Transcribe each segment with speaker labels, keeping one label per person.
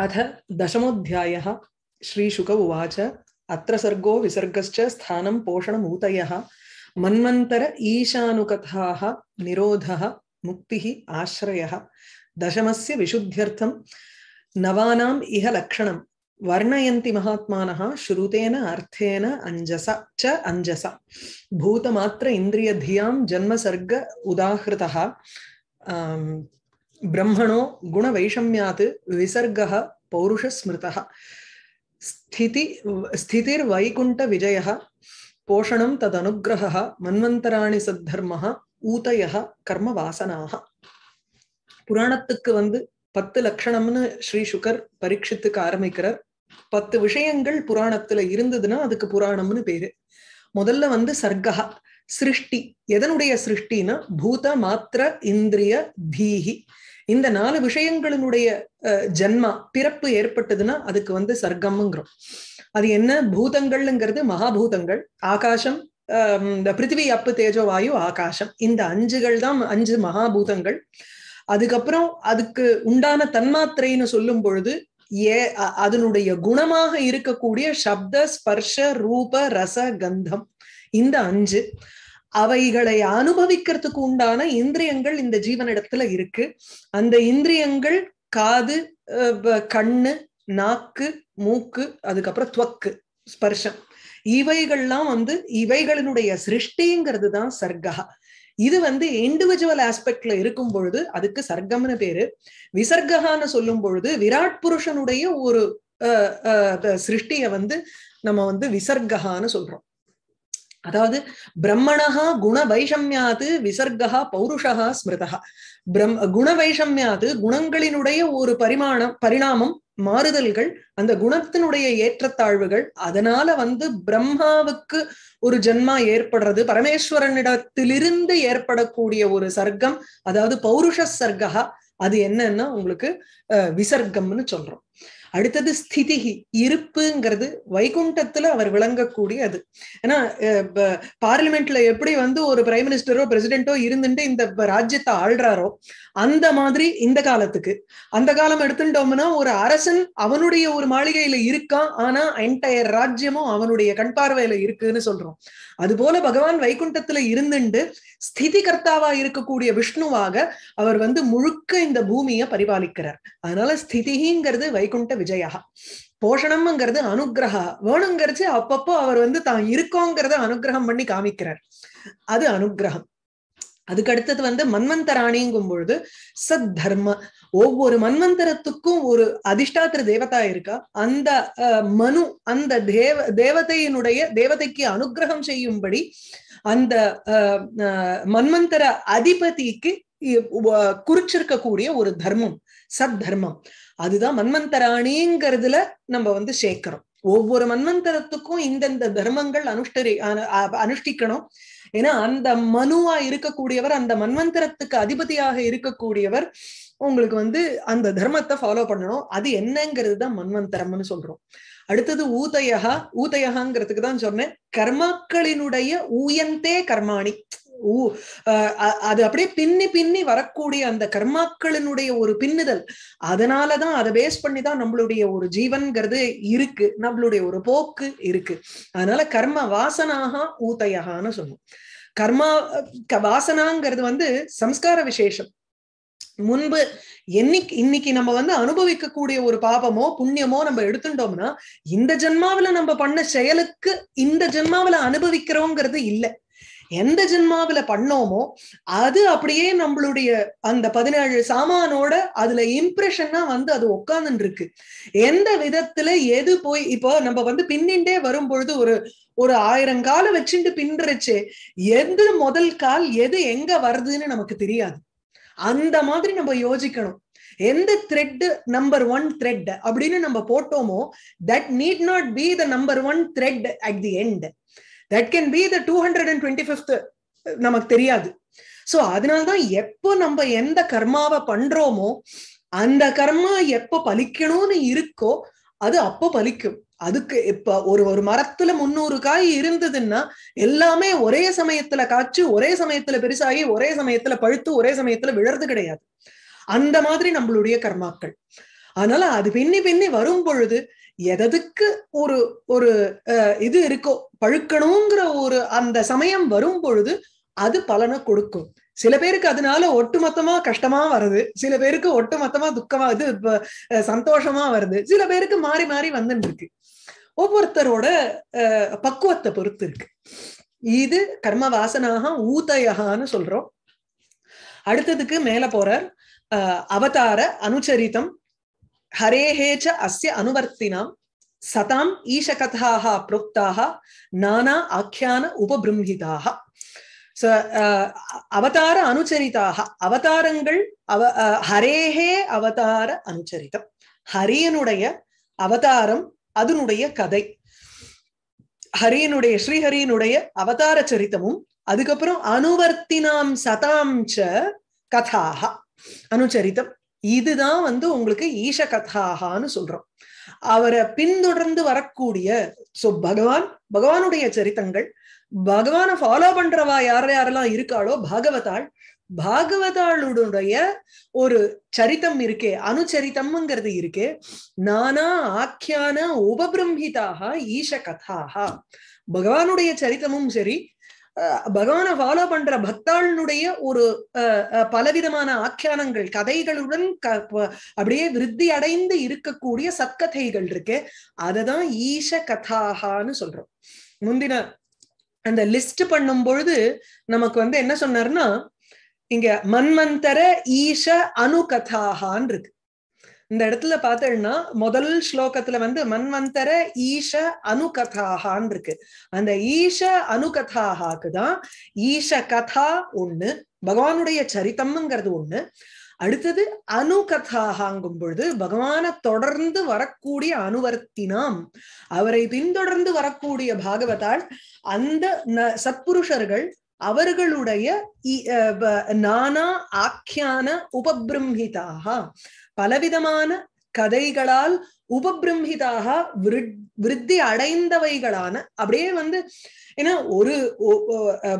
Speaker 1: अथ दशमोऽध्यायः श्रीशुक उवाच अत्र सर्गो विसर्गश्च स्थानं पोषणमूतयः मन्वन्तर ईशानुकथाः निरोधः मुक्तिः आश्रयः दशमस्य विशुद्ध्यर्थं नवानाम् इह लक्षणं वर्णयन्ति महात्मानः श्रुतेन अर्थेन अञ्जस च अञ्जस भूतमात्र इन्द्रियधियां जन्मसर्ग उदाहृतः பிரம்மணோ வைஷமியாத்து விசர்க ஸ்மிருதா ஸ்திதி ஸ்திதிர் வைகுண்ட விஜய போஷணம் ததனுகிரக மன்வந்தராணி சத்தர்ம ஊதய கர்ம வாசனாக புராணத்துக்கு வந்து பத்து லட்சணம்னு ஸ்ரீ சுகர் பரீட்சத்துக்கு ஆரம்பிக்கிறார் பத்து விஷயங்கள் புராணத்துல இருந்ததுன்னா அதுக்கு புராணம்னு பேரு முதல்ல வந்து சர்க்கா சிருஷ்டி எதனுடைய சிருஷ்டினா பூத மாத்திர இந்திரிய தீஹி இந்த நாலு விஷயங்களினுடைய ஜென்மா பிறப்பு ஏற்பட்டதுன்னா அதுக்கு வந்து சர்க்கம்ங்கிறோம் அது என்ன பூதங்கள்ங்கிறது மகாபூதங்கள் ஆகாசம் இந்த பிருத்திவி அப்பு தேஜோ வாயு ஆகாசம் இந்த அஞ்சுகள் தான் அஞ்சு மகாபூதங்கள் அதுக்கப்புறம் அதுக்கு உண்டான தன்மாத்திரைன்னு சொல்லும் பொழுது ஏ அதனுடைய குணமாக இருக்கக்கூடிய சப்த ஸ்பர்ஷ ரூப ரச கந்தம் இந்த அஞ்சு அவைகளை அனுபவிக்கிறதுக்கு உண்டான இந்திரியங்கள் இந்த ஜீவனிடத்துல இருக்கு அந்த இந்திரியங்கள் காது கண்ணு நாக்கு மூக்கு அதுக்கப்புறம் துவக்கு ஸ்பர்ஷம் இவைகள்லாம் வந்து இவைகளினுடைய சிருஷ்டிங்கிறது தான் சர்க்கா இது வந்து இண்டிவிஜுவல் ஆஸ்பெக்ட்ல இருக்கும் பொழுது அதுக்கு சர்க்கம்னு பேரு விசர்கான்னு சொல்லும் பொழுது விராட் புருஷனுடைய ஒரு சிருஷ்டிய வந்து நம்ம வந்து விசர்கான்னு சொல்றோம் அதாவது பிரம்மணா குண வைஷம்யாது விசர்கா பௌருஷகா ஸ்மிருதா பிரம் குண வைஷம்யாது குணங்களினுடைய ஒரு பரிமாணம் பரிணாமம் மாறுதல்கள் அந்த குணத்தினுடைய ஏற்றத்தாழ்வுகள் அதனால வந்து பிரம்மாவுக்கு ஒரு ஜென்மா ஏற்படுறது பரமேஸ்வரனிடத்திலிருந்து ஏற்படக்கூடிய ஒரு சர்க்கம் அதாவது பௌருஷ சர்க்கா அது என்னன்னா உங்களுக்கு விசர்க்கம்னு சொல்றோம் அடுத்தது ஸ்திதிகி இருப்புங்கிறது வைகுண்டத்துல அவர் விளங்கக்கூடிய அது ஏன்னா பார்லிமெண்ட்ல எப்படி வந்து ஒரு பிரைம் மினிஸ்டரோ பிரசிடென்ட்டோ இருந்துட்டு இந்த ராஜ்யத்தை ஆள்றாரோ அந்த மாதிரி இந்த காலத்துக்கு அந்த காலம் எடுத்துட்டோம்னா ஒரு அரசன் அவனுடைய ஒரு மாளிகையில இருக்கான் ஆனா என்டையர் ராஜ்யமும் அவனுடைய கண் பார்வையில இருக்குன்னு சொல்றோம் அது போல பகவான் வைகுண்டத்துல இருந்துண்டு ஸ்திதி கர்த்தாவா இருக்கக்கூடிய விஷ்ணுவாக அவர் வந்து முழுக்க இந்த பூமியை பரிபாலிக்கிறார் அதனால ஸ்திதிங்கிறது வைகுண்ட விஜயா போஷணம்ங்கிறது அனுகிரகா வேணுங்கிறது அப்பப்போ அவர் வந்து தான் இருக்கோங்கிறத அனுகிரகம் பண்ணி காமிக்கிறார் அது அனுகிரகம் அதுக்கு அடுத்தது வந்து மன்வந்தராணிங்கும் பொழுது சத் தர்ம ஒவ்வொரு மன்வந்தரத்துக்கும் ஒரு அதிஷ்டாத்திர தேவதா இருக்கா அந்த மனு அந்த தேவ தேவதையினுடைய தேவதைக்கு அனுகிரகம் செய்யும்படி அந்த மன்வந்தர அதிபதிக்கு குறிச்சிருக்கக்கூடிய ஒரு தர்மம் சத் தர்மம் அதுதான் மன்வந்தராணிங்கிறதுல நம்ம வந்து சேர்க்கிறோம் ஒவ்வொரு மன்வந்தரத்துக்கும் இந்தந்த தர்மங்கள் அனுஷ்டரி அனுஷ்டிக்கணும் ஏன்னா அந்த மனுவா இருக்கக்கூடியவர் அந்த மன்வந்தரத்துக்கு அதிபதியாக இருக்கக்கூடியவர் உங்களுக்கு வந்து அந்த தர்மத்தை ஃபாலோ பண்ணணும் அது என்னங்கிறது தான் மன்வந்தரம்னு சொல்றோம் அடுத்தது ஊதயகா ஊதயகாங்கிறதுக்கு தான் சொன்னேன் கர்மாக்களினுடைய ஊயந்தே கர்மாணி ஊ அது அப்படியே பின்னி பின்னி வரக்கூடிய அந்த கர்மாக்களினுடைய ஒரு பின்னுதல் அதனாலதான் அதை பேஸ் பண்ணி தான் நம்மளுடைய ஒரு ஜீவன்கிறது இருக்கு நம்மளுடைய ஒரு போக்கு இருக்கு அதனால கர்ம வாசனாக ஊத்தையகான்னு சொல்லுவோம் கர்மா வாசனாங்கிறது வந்து சம்ஸ்கார விசேஷம் முன்பு என்னைக்கு இன்னைக்கு நம்ம வந்து அனுபவிக்கக்கூடிய ஒரு பாபமோ புண்ணியமோ நம்ம எடுத்துட்டோம்னா இந்த ஜென்மாவில நம்ம பண்ண செயலுக்கு இந்த ஜென்மாவில அனுபவிக்கிறோங்கிறது இல்லை எந்த ஜென்மாவில பண்ணோமோ அது அப்படியே நம்மளுடைய அந்த பதினேழு சாமானோட அதுல இம்ப்ரெஷன்னா வந்து அது உட்காந்துட்டு இருக்கு எந்த விதத்துல எது போய் இப்போ நம்ம வந்து பின்னிண்டே வரும் பொழுது ஒரு ஒரு ஆயிரம் கால வச்சுட்டு பின்றச்சு எந்த முதல் கால் எது எங்க வருதுன்னு நமக்கு தெரியாது அந்த மாதிரி நம்ம யோசிக்கணும் எந்த த்ரெட் நம்பர் ஒன் த்ரெட் அப்படின்னு நம்ம போட்டோமோ that need not be the number one thread at the end that can be the two hundred and twenty fifth நமக்கு தெரியாது சோ அதனால்தான் எப்போ நம்ம எந்த கர்மாவை பண்றோமோ அந்த கர்மா எப்போ பலிக்கணும்னு இருக்கோ அது அப்போ பலிக்கும் அதுக்கு இப்ப ஒரு ஒரு மரத்துல முன்னூறு காய் இருந்ததுன்னா எல்லாமே ஒரே சமயத்துல காய்ச்சி ஒரே சமயத்துல பெருசாகி ஒரே சமயத்துல பழுத்து ஒரே சமயத்துல விழறது கிடையாது அந்த மாதிரி நம்மளுடைய கர்மாக்கள் அதனால அது பின்னி பின்னி வரும் பொழுது எததுக்கு ஒரு ஒரு இது இருக்கோ பழுக்கணுங்கிற ஒரு அந்த சமயம் வரும் பொழுது அது பலனை கொடுக்கும் சில பேருக்கு அதனால ஒட்டுமொத்தமா கஷ்டமா வருது சில பேருக்கு ஒட்டுமொத்தமா துக்கமா இது சந்தோஷமா வருது சில பேருக்கு மாறி மாறி வந்துட்டு இருக்கு ஒவ்வொருத்தரோட பக்குவத்தை பொறுத்து இருக்கு இது கர்ம வாசனாக ஊதயகான்னு சொல்றோம் அடுத்ததுக்கு மேல போறார் அவதார அனுச்சரித்தம் ஹரேஹேச்ச அஸ்ய அனுவர்த்தினாம் சதாம் ஈஷகதாக புரோக்தாக நானா ஆக்கியான உபபிரம்ஹிதாக அவதார அனுச்சரிதாக அவதாரங்கள் அவ ஹரேஹே அவதார அனுச்சரிதம் ஹரியனுடைய அவதாரம் அதனுடைய கதை ஹரியனுடைய ஸ்ரீஹரியனுடைய அவதார சரித்தமும் அதுக்கப்புறம் அனுவர்த்தினாம் சதாம் ச அனுச்சரித்தம் இதுதான் வந்து உங்களுக்கு ஈஷ கதாகான்னு சொல்றோம் அவரை பின்தொடர்ந்து வரக்கூடிய சோ பகவான் பகவானுடைய சரித்தங்கள் பகவானை ஃபாலோ பண்றவா யார் யாரெல்லாம் இருக்காளோ பாகவதாள் பாகவதாளுடைய ஒரு சரித்தம் இருக்கே அனுச்சரித்தம்ங்கிறது இருக்கே நானா ஆக்கியான உபபிரம்ஹிதாக ஈஷ கதாக பகவானுடைய சரித்தமும் சரி பகவானை ஃபாலோ பண்ற பக்தாளுடைய ஒரு பலவிதமான ஆக்கியானங்கள் கதைகளுடன் க அப்படியே விருத்தி அடைந்து இருக்கக்கூடிய சத்கதைகள் இருக்கு அததான் ஈஷ கதாகான்னு சொல்றோம் முந்தின அந்த லிஸ்ட் பண்ணும் பொழுது நமக்கு வந்து என்ன சொன்னார்னா இங்க மன்மந்தர ஈஷ அனுகதாகான் இருக்கு இந்த இடத்துல பார்த்தோம்னா முதல் ஸ்லோகத்துல வந்து மன்வந்தர ஈஷ அனுகதாகான் இருக்கு அந்த ஈஷ அனுகதாகாக்கு தான் ஈஷ கதா ஒண்ணு பகவானுடைய சரித்தம்ங்கிறது ஒண்ணு அடுத்தது அனுகதாகாங்கும் பொழுது பகவான தொடர்ந்து வரக்கூடிய அனுவர்த்தினாம் அவரை பின்தொடர்ந்து வரக்கூடிய பாகவதால் அந்த சத்புருஷர்கள் அவர்களுடைய நானா ஆக்கியான உபபிரம்ஹிதாக பலவிதமான கதைகளால் உபபிரம்ஹிதாக விருத்தி அடைந்தவைகளான அப்படியே வந்து ஏன்னா ஒரு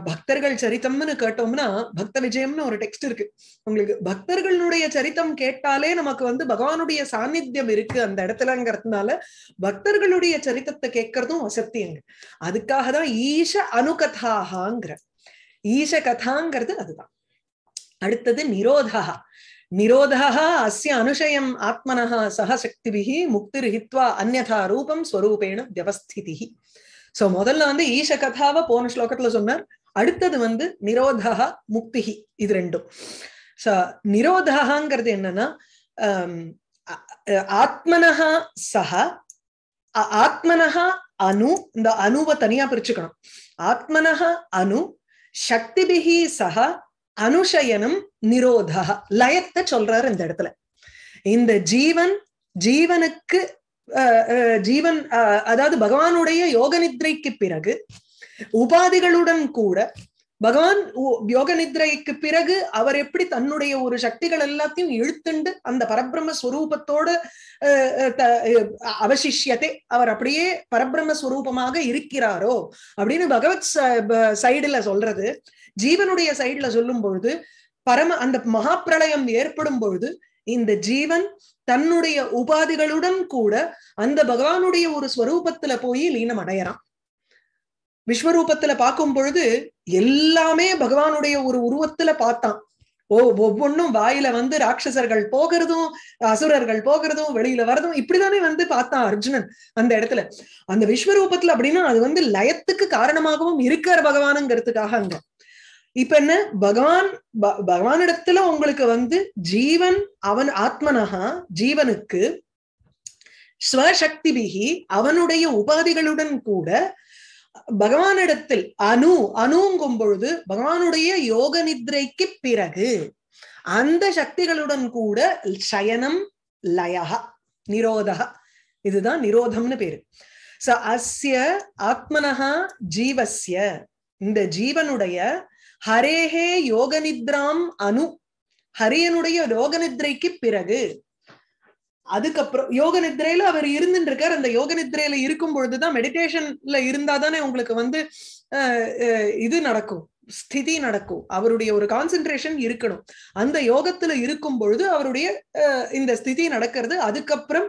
Speaker 1: பக்தர்கள் சரித்தம்னு கேட்டோம்னா பக்த விஜயம்னு ஒரு டெக்ஸ்ட் இருக்கு உங்களுக்கு பக்தர்களுடைய சரித்தம் கேட்டாலே நமக்கு வந்து பகவானுடைய சாநித்தியம் இருக்கு அந்த இடத்துலங்கிறதுனால பக்தர்களுடைய சரித்தத்தை கேட்கறதும் அசத்தியங்க அதுக்காக தான் ஈஷ அனுகதாகங்கிற ஈஷ கதாங்கிறது அதுதான் அடுத்தது நிரோதா நிரோதா அஸ்ய அனுஷயம் ஆத்மனஹா சகசக்திபிகி முக்திருஹித்வா அந்நதா ரூபம் ஸ்வரூபேண வியவஸ்திதி சோ முதல்ல வந்து ஈஷ கதாவை போன ஸ்லோகத்துல சொன்னார் அடுத்தது வந்து நிரோதா முக்திகி இது ரெண்டும் சோ நிரோதாங்கிறது என்னன்னா ஆத்மனஹா சஹ ஆத்மனஹா அணு இந்த அணுவை தனியா பிரிச்சுக்கணும் ஆத்மனஹா அணு சக்திபிகி சக அனுஷயனும் நிரோதக லயத்தை சொல்றாரு இந்த இடத்துல இந்த ஜீவன் ஜீவனுக்கு ஜீவன் அதாவது பகவானுடைய யோக நித்ரைக்கு பிறகு உபாதிகளுடன் கூட பகவான் யோக நித்ரைக்கு பிறகு அவர் எப்படி தன்னுடைய ஒரு சக்திகள் எல்லாத்தையும் இழுத்துண்டு அந்த பரபிரம்ம ஸ்வரூபத்தோடு அவசிஷியத்தை அவர் அப்படியே பரபிரம்ம ஸ்வரூபமாக இருக்கிறாரோ அப்படின்னு பகவத் சைடுல சொல்றது ஜீவனுடைய சைடுல சொல்லும் பொழுது பரம அந்த மகாப்பிரளயம் ஏற்படும் பொழுது இந்த ஜீவன் தன்னுடைய உபாதிகளுடன் கூட அந்த பகவானுடைய ஒரு ஸ்வரூபத்துல போய் லீனம் அடையறான் விஸ்வரூபத்துல பார்க்கும் பொழுது எல்லாமே பகவானுடைய ஒரு உருவத்துல பார்த்தான் ஓ ஒவ்வொன்னும் வாயில வந்து ராட்சசர்கள் போகிறதும் அசுரர்கள் போகிறதும் வெளியில வர்றதும் இப்படிதானே வந்து பார்த்தான் அர்ஜுனன் அந்த இடத்துல அந்த விஸ்வரூபத்துல அப்படின்னா அது வந்து லயத்துக்கு காரணமாகவும் இருக்கிற பகவானுங்கிறதுக்காக அங்க இப்ப என்ன பகவான் பகவானிடத்துல உங்களுக்கு வந்து ஜீவன் அவன் ஆத்மனகா ஜீவனுக்கு ஸ்வசக்தி பிகி அவனுடைய உபாதிகளுடன் கூட பகவானிடத்தில் அணு அணுங்கும் பொழுது பகவானுடைய யோக நித்ரைக்கு பிறகு அந்த சக்திகளுடன் கூட சயனம் லயா நிரோதகா இதுதான் நிரோதம்னு பேரு ச அஸ்ய ஆத்மனஹா ஜீவஸ்ய இந்த ஜீவனுடைய ஹரேஹே யோக நித்ராம் அணு ஹரியனுடைய யோக நித்ரைக்கு பிறகு அதுக்கப்புறம் யோக நித்திரையில அவர் இருந்துட்டு இருக்காரு அந்த யோக நித்திரையில இருக்கும் பொழுதுதான் மெடிடேஷன்ல இருந்தாதானே உங்களுக்கு வந்து இது நடக்கும் ஸ்திதி நடக்கும் அவருடைய ஒரு கான்சென்ட்ரேஷன் இருக்கணும் அந்த யோகத்துல இருக்கும் பொழுது அவருடைய இந்த ஸ்திதி நடக்கிறது அதுக்கப்புறம்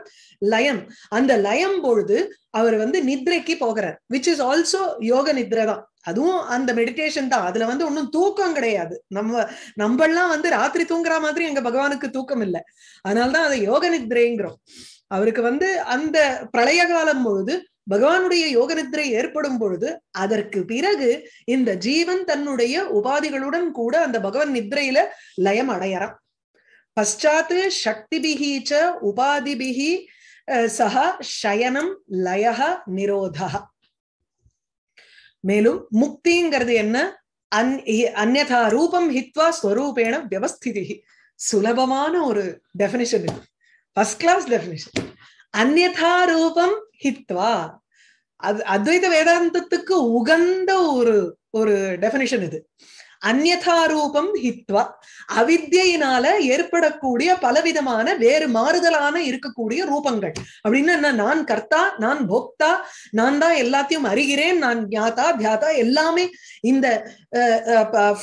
Speaker 1: லயம் அந்த லயம் பொழுது அவர் வந்து நித்ரைக்கு போகிறார் விச் இஸ் ஆல்சோ யோக நித்ரை தான் அதுவும் அந்த மெடிடேஷன் தான் அதுல வந்து ஒன்றும் தூக்கம் கிடையாது நம்ம நம்ம எல்லாம் வந்து ராத்திரி தூங்குற மாதிரி எங்க பகவானுக்கு தூக்கம் இல்லை அதனால்தான் அதை யோக நித்ரேங்கிறோம் அவருக்கு வந்து அந்த பிரளய காலம் பொழுது பகவானுடைய யோக நித்ரை ஏற்படும் பொழுது அதற்கு பிறகு இந்த ஜீவன் தன்னுடைய உபாதிகளுடன் கூட அந்த பகவான் நித்ரையில லயம் அடையறான் பஷாத்து சக்திபிகீச்ச உபாதிபிகி சஹ சயனம் லயஹ நிரோதகா மேலும் முக்திங்கிறது என்ன அன் அந்நதா ரூபம் ஹித்வா ஸ்வரூபேண வியவஸ்திதி சுலபமான ஒரு டெபினிஷன் இது ஃபர்ஸ்ட் கிளாஸ் டெபினிஷன் அந்நதா ரூபம் ஹித்வா அது அத்வைத வேதாந்தத்துக்கு உகந்த ஒரு ஒரு டெபினிஷன் இது அந்நாரூபம் ஹித்வா அவித்தியினால ஏற்படக்கூடிய பலவிதமான வேறு மாறுதலான இருக்கக்கூடிய ரூபங்கள் அப்படின்னு என்ன நான் கர்த்தா நான் போக்தா நான் தான் எல்லாத்தையும் அறிகிறேன் நான் ஞாதா தியாதா எல்லாமே இந்த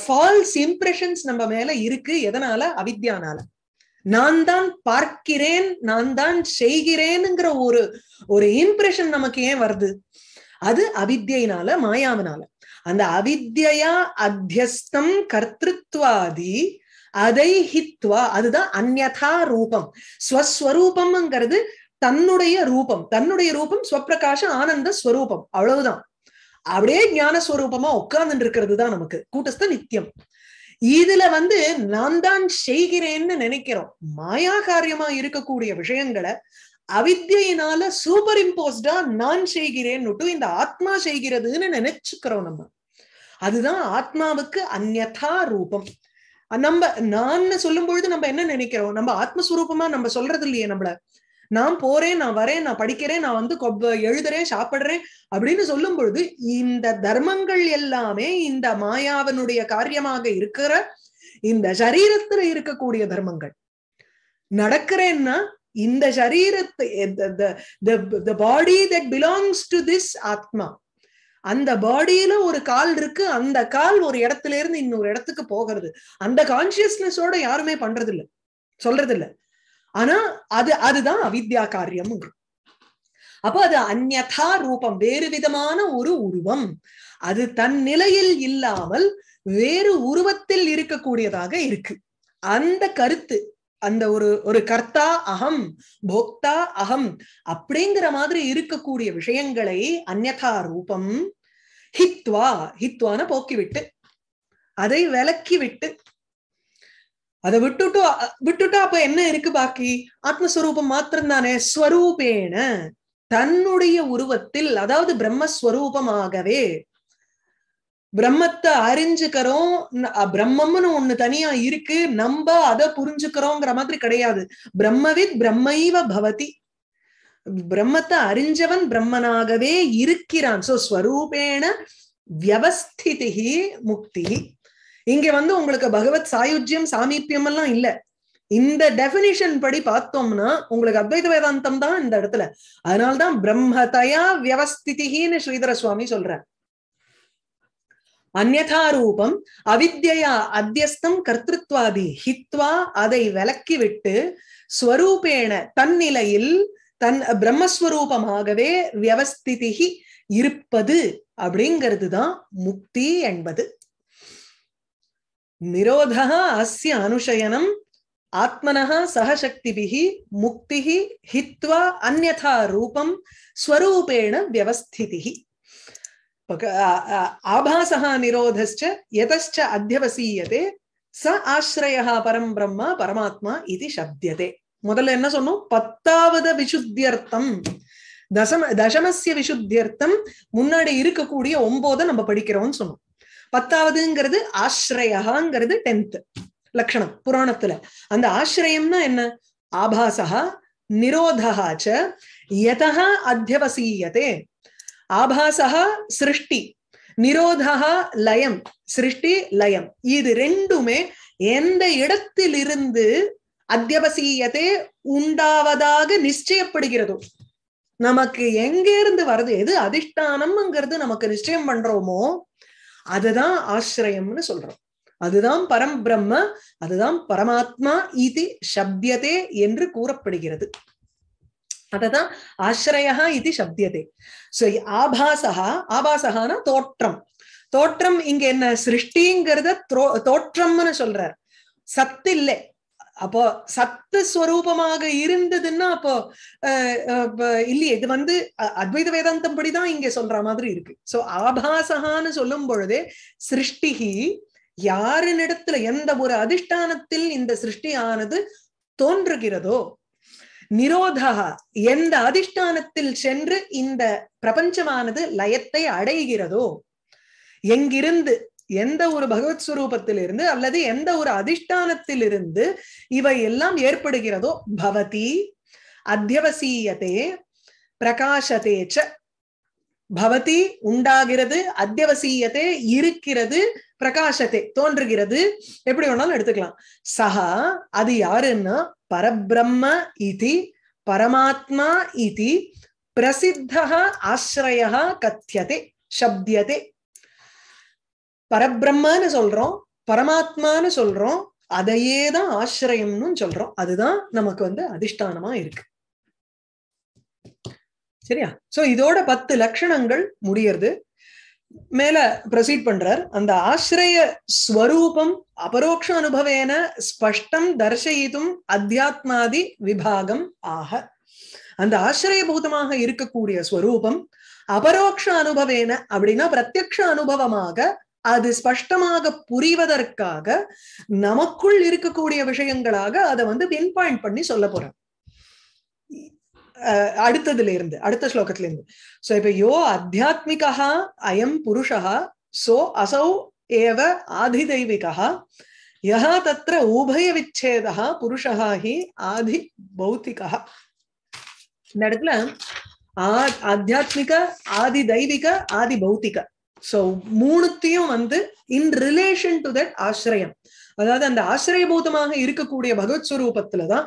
Speaker 1: ஃபால்ஸ் இம்ப்ரெஷன்ஸ் நம்ம மேல இருக்கு எதனால அவித்யானால நான் தான் பார்க்கிறேன் நான் தான் செய்கிறேனுங்கிற ஒரு ஒரு இம்ப்ரெஷன் நமக்கு ஏன் வருது அது அவித்தியினால மாயாவினால அந்த அவித்யா அத்தியஸ்தம் கர்த்திருவாதி அதை ஹித்வா அதுதான் அந்நதா ரூபம் ஸ்வஸ்வரூபம்ங்கிறது தன்னுடைய ரூபம் தன்னுடைய ரூபம் ஸ்வப்பிரகாஷ ஆனந்த ஸ்வரூபம் அவ்வளவுதான் அப்படியே ஞானஸ்வரூபமா உட்கார்ந்துட்டு இருக்கிறது தான் நமக்கு கூட்டஸ்த நித்தியம் இதுல வந்து நான் தான் செய்கிறேன்னு நினைக்கிறோம் மாயா காரியமா இருக்கக்கூடிய விஷயங்களை அவித்தியினால சூப்பர் இம்போஸ்டா நான் செய்கிறேன்னு இந்த ஆத்மா செய்கிறதுன்னு நினைச்சுக்கிறோம் நம்ம அதுதான் ஆத்மாவுக்கு அந்நதா ரூபம் நம்ம நான் சொல்லும் பொழுது நம்ம என்ன நினைக்கிறோம் நம்ம ஆத்மஸ்வரூபமா நம்ம சொல்றது இல்லையே நம்மள நான் போறேன் நான் வரேன் நான் படிக்கிறேன் நான் வந்து எழுதுறேன் சாப்பிடுறேன் அப்படின்னு சொல்லும் பொழுது இந்த தர்மங்கள் எல்லாமே இந்த மாயாவனுடைய காரியமாக இருக்கிற இந்த சரீரத்துல இருக்கக்கூடிய தர்மங்கள் நடக்கிறேன்னா இந்த சரீரத்தை body that belongs to this ஆத்மா அந்த பாடியில ஒரு கால் இருக்கு அந்த கால் ஒரு இடத்துல இருந்து இன்னொரு இடத்துக்கு போகிறது அந்த கான்சியஸ்னஸோட யாருமே பண்றது இல்ல சொல்றது இல்ல ஆனா அது அதுதான் அவித்யா காரியம் அப்போ அது அந்நதா ரூபம் வேறு விதமான ஒரு உருவம் அது தன் நிலையில் இல்லாமல் வேறு உருவத்தில் இருக்கக்கூடியதாக இருக்கு அந்த கருத்து அந்த ஒரு ஒரு கர்த்தா அகம் போக்தா அகம் அப்படிங்கிற மாதிரி இருக்கக்கூடிய விஷயங்களை அந்நதா ரூபம் ஹித்வா ஹித்வான போக்கிவிட்டு அதை விலக்கி விட்டு அதை விட்டுட்டு விட்டுட்டா அப்ப என்ன இருக்கு பாக்கி ஆத்மஸ்வரூபம் மாத்திரம்தானே ஸ்வரூபேன தன்னுடைய உருவத்தில் அதாவது பிரம்மஸ்வரூபமாகவே பிரம்மத்தை அறிஞ்சுக்கிறோம் பிரம்மம்னு ஒண்ணு தனியா இருக்கு நம்ம அதை புரிஞ்சுக்கிறோங்கிற மாதிரி கிடையாது பிரம்மவித் பிரம்மைவ பவதி பிரம்மத்தை அறிஞ்சவன் பிரம்மனாகவே இருக்கிறான் சோ ஸ்வரூபேண வியவஸ்திதிகி முக்தி இங்க வந்து உங்களுக்கு பகவத் சாயுஜ்யம் சாமீபியம் எல்லாம் இல்ல இந்த டெபினிஷன் படி பார்த்தோம்னா உங்களுக்கு அத்வைத வேதாந்தம் தான் இந்த இடத்துல அதனால்தான் பிரம்மதயா வியவஸ்திதிகின்னு ஸ்ரீதர சுவாமி சொல்றேன் அந்நதாரூபம் அவித்யா அத்தியஸ்தம் கர்த்திருவாதி ஹித்வா அதை விலக்கிவிட்டு ஸ்வரூபேண தன்னிலையில் தன் பிரம்மஸ்வரூபமாகவே வியவஸ்திதிகி இருப்பது அப்படிங்கிறது தான் முக்தி என்பது நிரோதா அஸ்ய அனுஷயனம் ஆத்மனஹா சகசக்திபிகி முக்தி ஹித்வா அந்யதா ரூபம் ஸ்வரூபேண வியவஸ்திதிகி ஆபாசா निरोधश्च यतश्च அத்தியவசீயதே ச ஆசிரயா பரம் பிரம்மா பரமாத்மா இது சப்தியதே முதல்ல என்ன சொன்னோம் பத்தாவது விசுத்தியர்த்தம் தசம தசமசிய விசுத்தியர்த்தம் முன்னாடி இருக்கக்கூடிய ஒன்போத நம்ம படிக்கிறோம்னு சொன்னோம் பத்தாவதுங்கிறது ஆசிரயாங்கிறது டென்த் லக்ஷணம் புராணத்துல அந்த ஆசிரியம்னா என்ன ஆபாசா நிரோதா எதா அத்தியவசீயதே ஆபாசா சிருஷ்டி நிரோதா லயம் சிருஷ்டி லயம் இது ரெண்டுமே எந்த இடத்திலிருந்து அத்தியவசியத்தை உண்டாவதாக நிச்சயப்படுகிறதோ நமக்கு எங்கிருந்து வருது எது அதிஷ்டானம்ங்கிறது நமக்கு நிச்சயம் பண்றோமோ அதுதான் ஆசிரியம்னு சொல்றோம் அதுதான் பரம் பிரம்ம அதுதான் பரமாத்மா இது சப்தியதே என்று கூறப்படுகிறது அததான் ஆசிரயா இது சப்தியதே சோ ஆபாசா ஆபாசகான தோற்றம் தோற்றம் இங்க என்ன சிருஷ்டிங்கிறத தோற்றம்னு சொல்றார் சத்து இல்லை அப்போ சத்து ஸ்வரூபமாக இருந்ததுன்னா அப்போ இல்லையே இது வந்து அத்வைத வேதாந்தம் படிதான் இங்க சொல்ற மாதிரி இருக்கு சோ ஆபாசகான்னு சொல்லும் பொழுது சிருஷ்டிகி இடத்துல எந்த ஒரு அதிஷ்டானத்தில் இந்த சிருஷ்டியானது தோன்றுகிறதோ நிரோதா எந்த அதிஷ்டானத்தில் சென்று இந்த பிரபஞ்சமானது லயத்தை அடைகிறதோ எங்கிருந்து எந்த ஒரு பகவத் ஸ்வரூபத்திலிருந்து அல்லது எந்த ஒரு அதிஷ்டானத்திலிருந்து இவை எல்லாம் ஏற்படுகிறதோ பவதி அத்தியவசீயதே பிரகாசதே ச பவதி உண்டாகிறது அத்தியவசியத்தை இருக்கிறது பிரகாசத்தை தோன்றுகிறது எப்படி வேணாலும் எடுத்துக்கலாம் சஹா அது யாருன்னா பரபிரம்ம இதி பரமாத்மா இதி பிரசித்த ஆசிரய கத்தியதே சப்தியதே பரபிரம்மன்னு சொல்றோம் பரமாத்மான்னு சொல்றோம் அதையே தான் ஆசிரியம்னு சொல்றோம் அதுதான் நமக்கு வந்து அதிஷ்டானமா இருக்கு சரியா சோ இதோட பத்து லட்சணங்கள் முடியறது மேல ப்ரொசீட் பண்றார் அந்த ஆசிரிய ஸ்வரூபம் அபரோக்ஷ அனுபவேன ஸ்பஷ்டம் தர்சயிதும் அத்தியாத்மாதி விபாகம் ஆக அந்த பூதமாக இருக்கக்கூடிய ஸ்வரூபம் அபரோக்ஷ அனுபவேன அப்படின்னா பிரத்யக்ஷ அனுபவமாக அது ஸ்பஷ்டமாக புரிவதற்காக நமக்குள் இருக்கக்கூடிய விஷயங்களாக அதை வந்து பின் பாயிண்ட் பண்ணி சொல்ல போறேன் அடுத்ததுல இருந்து அடுத்த ஸ்லோகத்துல இருந்து சோ இப்ப யோ அத்தியாத்மிகா அயம் புருஷா சோ அசௌ ஏவ ஆதிதைவிகா யா தத்திர உபய விச்சேதா புருஷா ஹி ஆதி பௌத்திகா இந்த இடத்துல ஆத்தியாத்மிக ஆதி தெய்வீக ஆதி பௌத்திக சோ மூணுத்தையும் வந்து இன் ரிலேஷன் டு தட் ஆசிரியம் அதாவது அந்த ஆசிரியபூதமாக இருக்கக்கூடிய பகவத் ஸ்வரூபத்துலதான்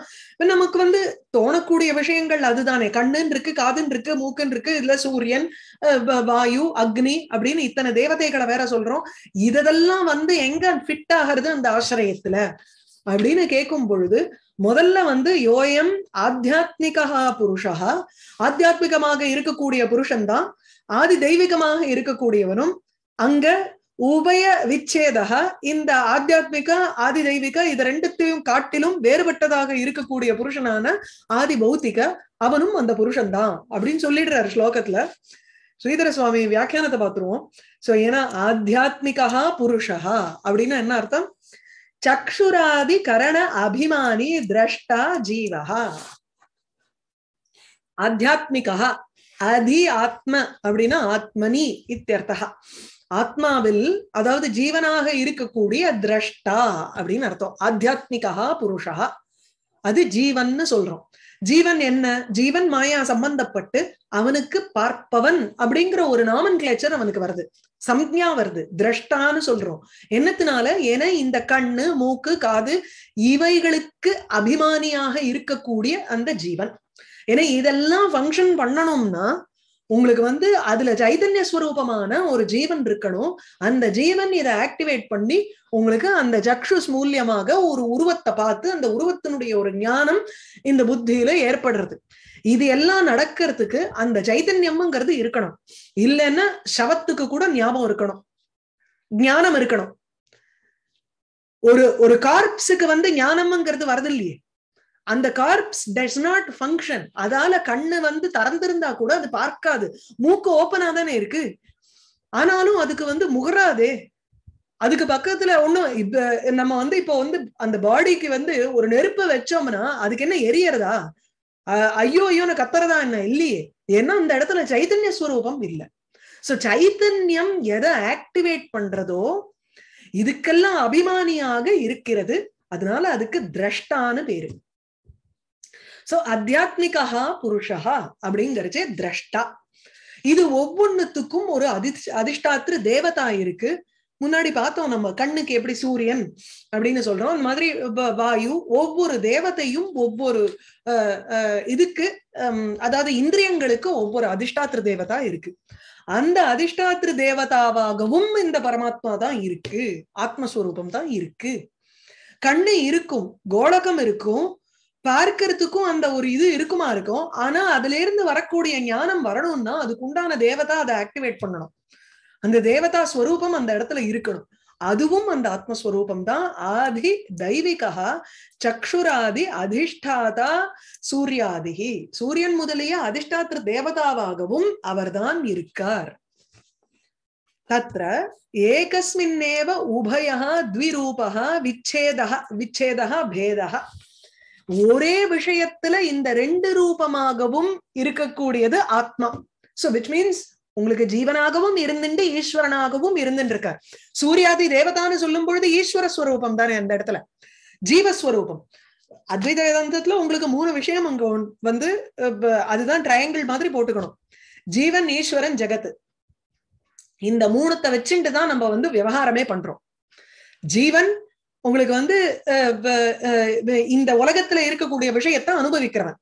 Speaker 1: நமக்கு வந்து தோணக்கூடிய விஷயங்கள் அதுதானே கண்ணுன்னு இருக்கு காதுன்னு இருக்கு மூக்குன்னு இருக்கு இதுல சூரியன் வாயு அக்னி அப்படின்னு இத்தனை தேவதைகளை வேற சொல்றோம் இதெல்லாம் வந்து எங்க ஃபிட் ஆகிறது அந்த ஆசிரியத்துல அப்படின்னு கேட்கும் பொழுது முதல்ல வந்து யோயம் ஆத்தியாத்மிகா புருஷா ஆத்தியாத்மிகமாக இருக்கக்கூடிய புருஷன்தான் ஆதி தெய்வீகமாக இருக்கக்கூடியவனும் அங்க உபய விச்சேதக இந்த ஆத்தியாத்மிக ஆதி தெய்வீக இது ரெண்டுத்தையும் காட்டிலும் வேறுபட்டதாக இருக்கக்கூடிய புருஷனான ஆதி பௌத்திக அவனும் அந்த புருஷன்தான் அப்படின்னு சொல்லிடுறாரு ஸ்லோகத்துல ஸ்ரீதர சுவாமி வியாக்கியானத்தை பார்த்துருவோம் சோ ஏன்னா ஆத்தியாத்மிகா புருஷா அப்படின்னா என்ன அர்த்தம் சக்ஷுராதி கரண அபிமானி திரஷ்டா ஜீவா ஆத்தியாத்மிகா அதி ஆத்ம அப்படின்னா ஆத்மனி இத்தியர்த்தா ஆத்மாவில் அதாவது ஜீவனாக இருக்கக்கூடிய திரஷ்டா அப்படின்னு அர்த்தம் ஆத்தியாத்மிகா புருஷா அது ஜீவன் சொல்றோம் ஜீவன் என்ன ஜீவன் மாயா சம்பந்தப்பட்டு அவனுக்கு பார்ப்பவன் அப்படிங்கிற ஒரு நாமன் கிளேச்சர் அவனுக்கு வருது சம்ஜா வருது திரஷ்டான்னு சொல்றோம் என்னத்தினால ஏன்னா இந்த கண்ணு மூக்கு காது இவைகளுக்கு அபிமானியாக இருக்கக்கூடிய அந்த ஜீவன் ஏன்னா இதெல்லாம் ஃபங்க்ஷன் பண்ணணும்னா உங்களுக்கு வந்து அதுல சைதன்ய ஸ்வரூபமான ஒரு ஜீவன் இருக்கணும் அந்த ஜீவன் இதை ஆக்டிவேட் பண்ணி உங்களுக்கு அந்த ஜக்ஷுஸ் மூலியமாக ஒரு உருவத்தை பார்த்து அந்த உருவத்தினுடைய ஒரு ஞானம் இந்த புத்தியில ஏற்படுறது இது எல்லாம் நடக்கிறதுக்கு அந்த சைதன்யம்ங்கிறது இருக்கணும் இல்லைன்னா சவத்துக்கு கூட ஞாபகம் இருக்கணும் ஞானம் இருக்கணும் ஒரு ஒரு கார்ப்ஸுக்கு வந்து ஞானம்ங்கிறது வரது இல்லையே அந்த கார்ப்ஸ் டஸ் நாட் ஃபங்க்ஷன் அதால கண்ணு வந்து திறந்திருந்தா கூட அது பார்க்காது மூக்கு ஓப்பனா தானே இருக்கு ஆனாலும் அதுக்கு வந்து முகராதே அதுக்கு பக்கத்துல ஒண்ணும் இப்ப நம்ம வந்து இப்போ வந்து அந்த பாடிக்கு வந்து ஒரு நெருப்பு வச்சோம்னா அதுக்கு என்ன எரியறதா ஐயோ ஐயோனு கத்துறதா என்ன இல்லையே ஏன்னா அந்த இடத்துல சைத்தன்ய ஸ்வரூபம் இல்லை சோ சைத்தன்யம் எதை ஆக்டிவேட் பண்றதோ இதுக்கெல்லாம் அபிமானியாக இருக்கிறது அதனால அதுக்கு திரஷ்டான்னு பேரு சோ அத்தியாத்மிகா புருஷா அப்படிங்கிறச்சு திரஷ்டா இது ஒவ்வொன்னுத்துக்கும் ஒரு அதி அதிஷ்டாத்திரு தேவதா இருக்கு முன்னாடி பார்த்தோம் நம்ம கண்ணுக்கு எப்படி சூரியன் அப்படின்னு சொல்றோம் அந்த மாதிரி வாயு ஒவ்வொரு தேவத்தையும் ஒவ்வொரு இதுக்கு அதாவது இந்திரியங்களுக்கு ஒவ்வொரு அதிஷ்டாத்திர தேவதா இருக்கு அந்த அதிஷ்டாத்திரு தேவதாவாகவும் இந்த பரமாத்மா தான் இருக்கு ஆத்மஸ்வரூபம் தான் இருக்கு கண்ணு இருக்கும் கோலகம் இருக்கும் பார்க்கறதுக்கும் அந்த ஒரு இது இருக்குமா இருக்கும் ஆனா அதுல இருந்து வரக்கூடிய ஞானம் வரணும்னா அதுக்கு உண்டான தேவதா அதை ஆக்டிவேட் பண்ணணும் அந்த தேவதா ஸ்வரூபம் அந்த இடத்துல இருக்கணும் அதுவும் அந்த ஆத்மஸ்வரூபம் தான் ஆதி தெய்விகா சக்ஷுராதி அதிஷ்டாதா சூர்யாதிகி சூரியன் முதலிய அதிஷ்டாத்திர தேவதாவாகவும் அவர்தான் இருக்கார் தத்ர ஏகஸ்மின்னேவ உபயா த்விரூபா விச்சேதா விச்சேதா பேதா ஒரே விஷயத்துல இந்த ரெண்டு ரூபமாகவும் இருக்கக்கூடியது ஆத்மா சோ விச் மீன்ஸ் உங்களுக்கு ஜீவனாகவும் இருந்துட்டு ஈஸ்வரனாகவும் இருந்துட்டு இருக்கார் சூர்யாதி தேவதான்னு சொல்லும் பொழுது ஈஸ்வர ஸ்வரூபம் தானே அந்த இடத்துல ஜீவஸ்வரூபம் அத்வைத வேதாந்தத்துல உங்களுக்கு மூணு விஷயம் அங்க வந்து அதுதான் ட்ரையாங்கிள் மாதிரி போட்டுக்கணும் ஜீவன் ஈஸ்வரன் ஜெகத்து இந்த மூணத்தை வச்சுட்டு தான் நம்ம வந்து விவகாரமே பண்றோம் ஜீவன் உங்களுக்கு வந்து இந்த உலகத்துல இருக்கக்கூடிய விஷயத்த அனுபவிக்கிறவன்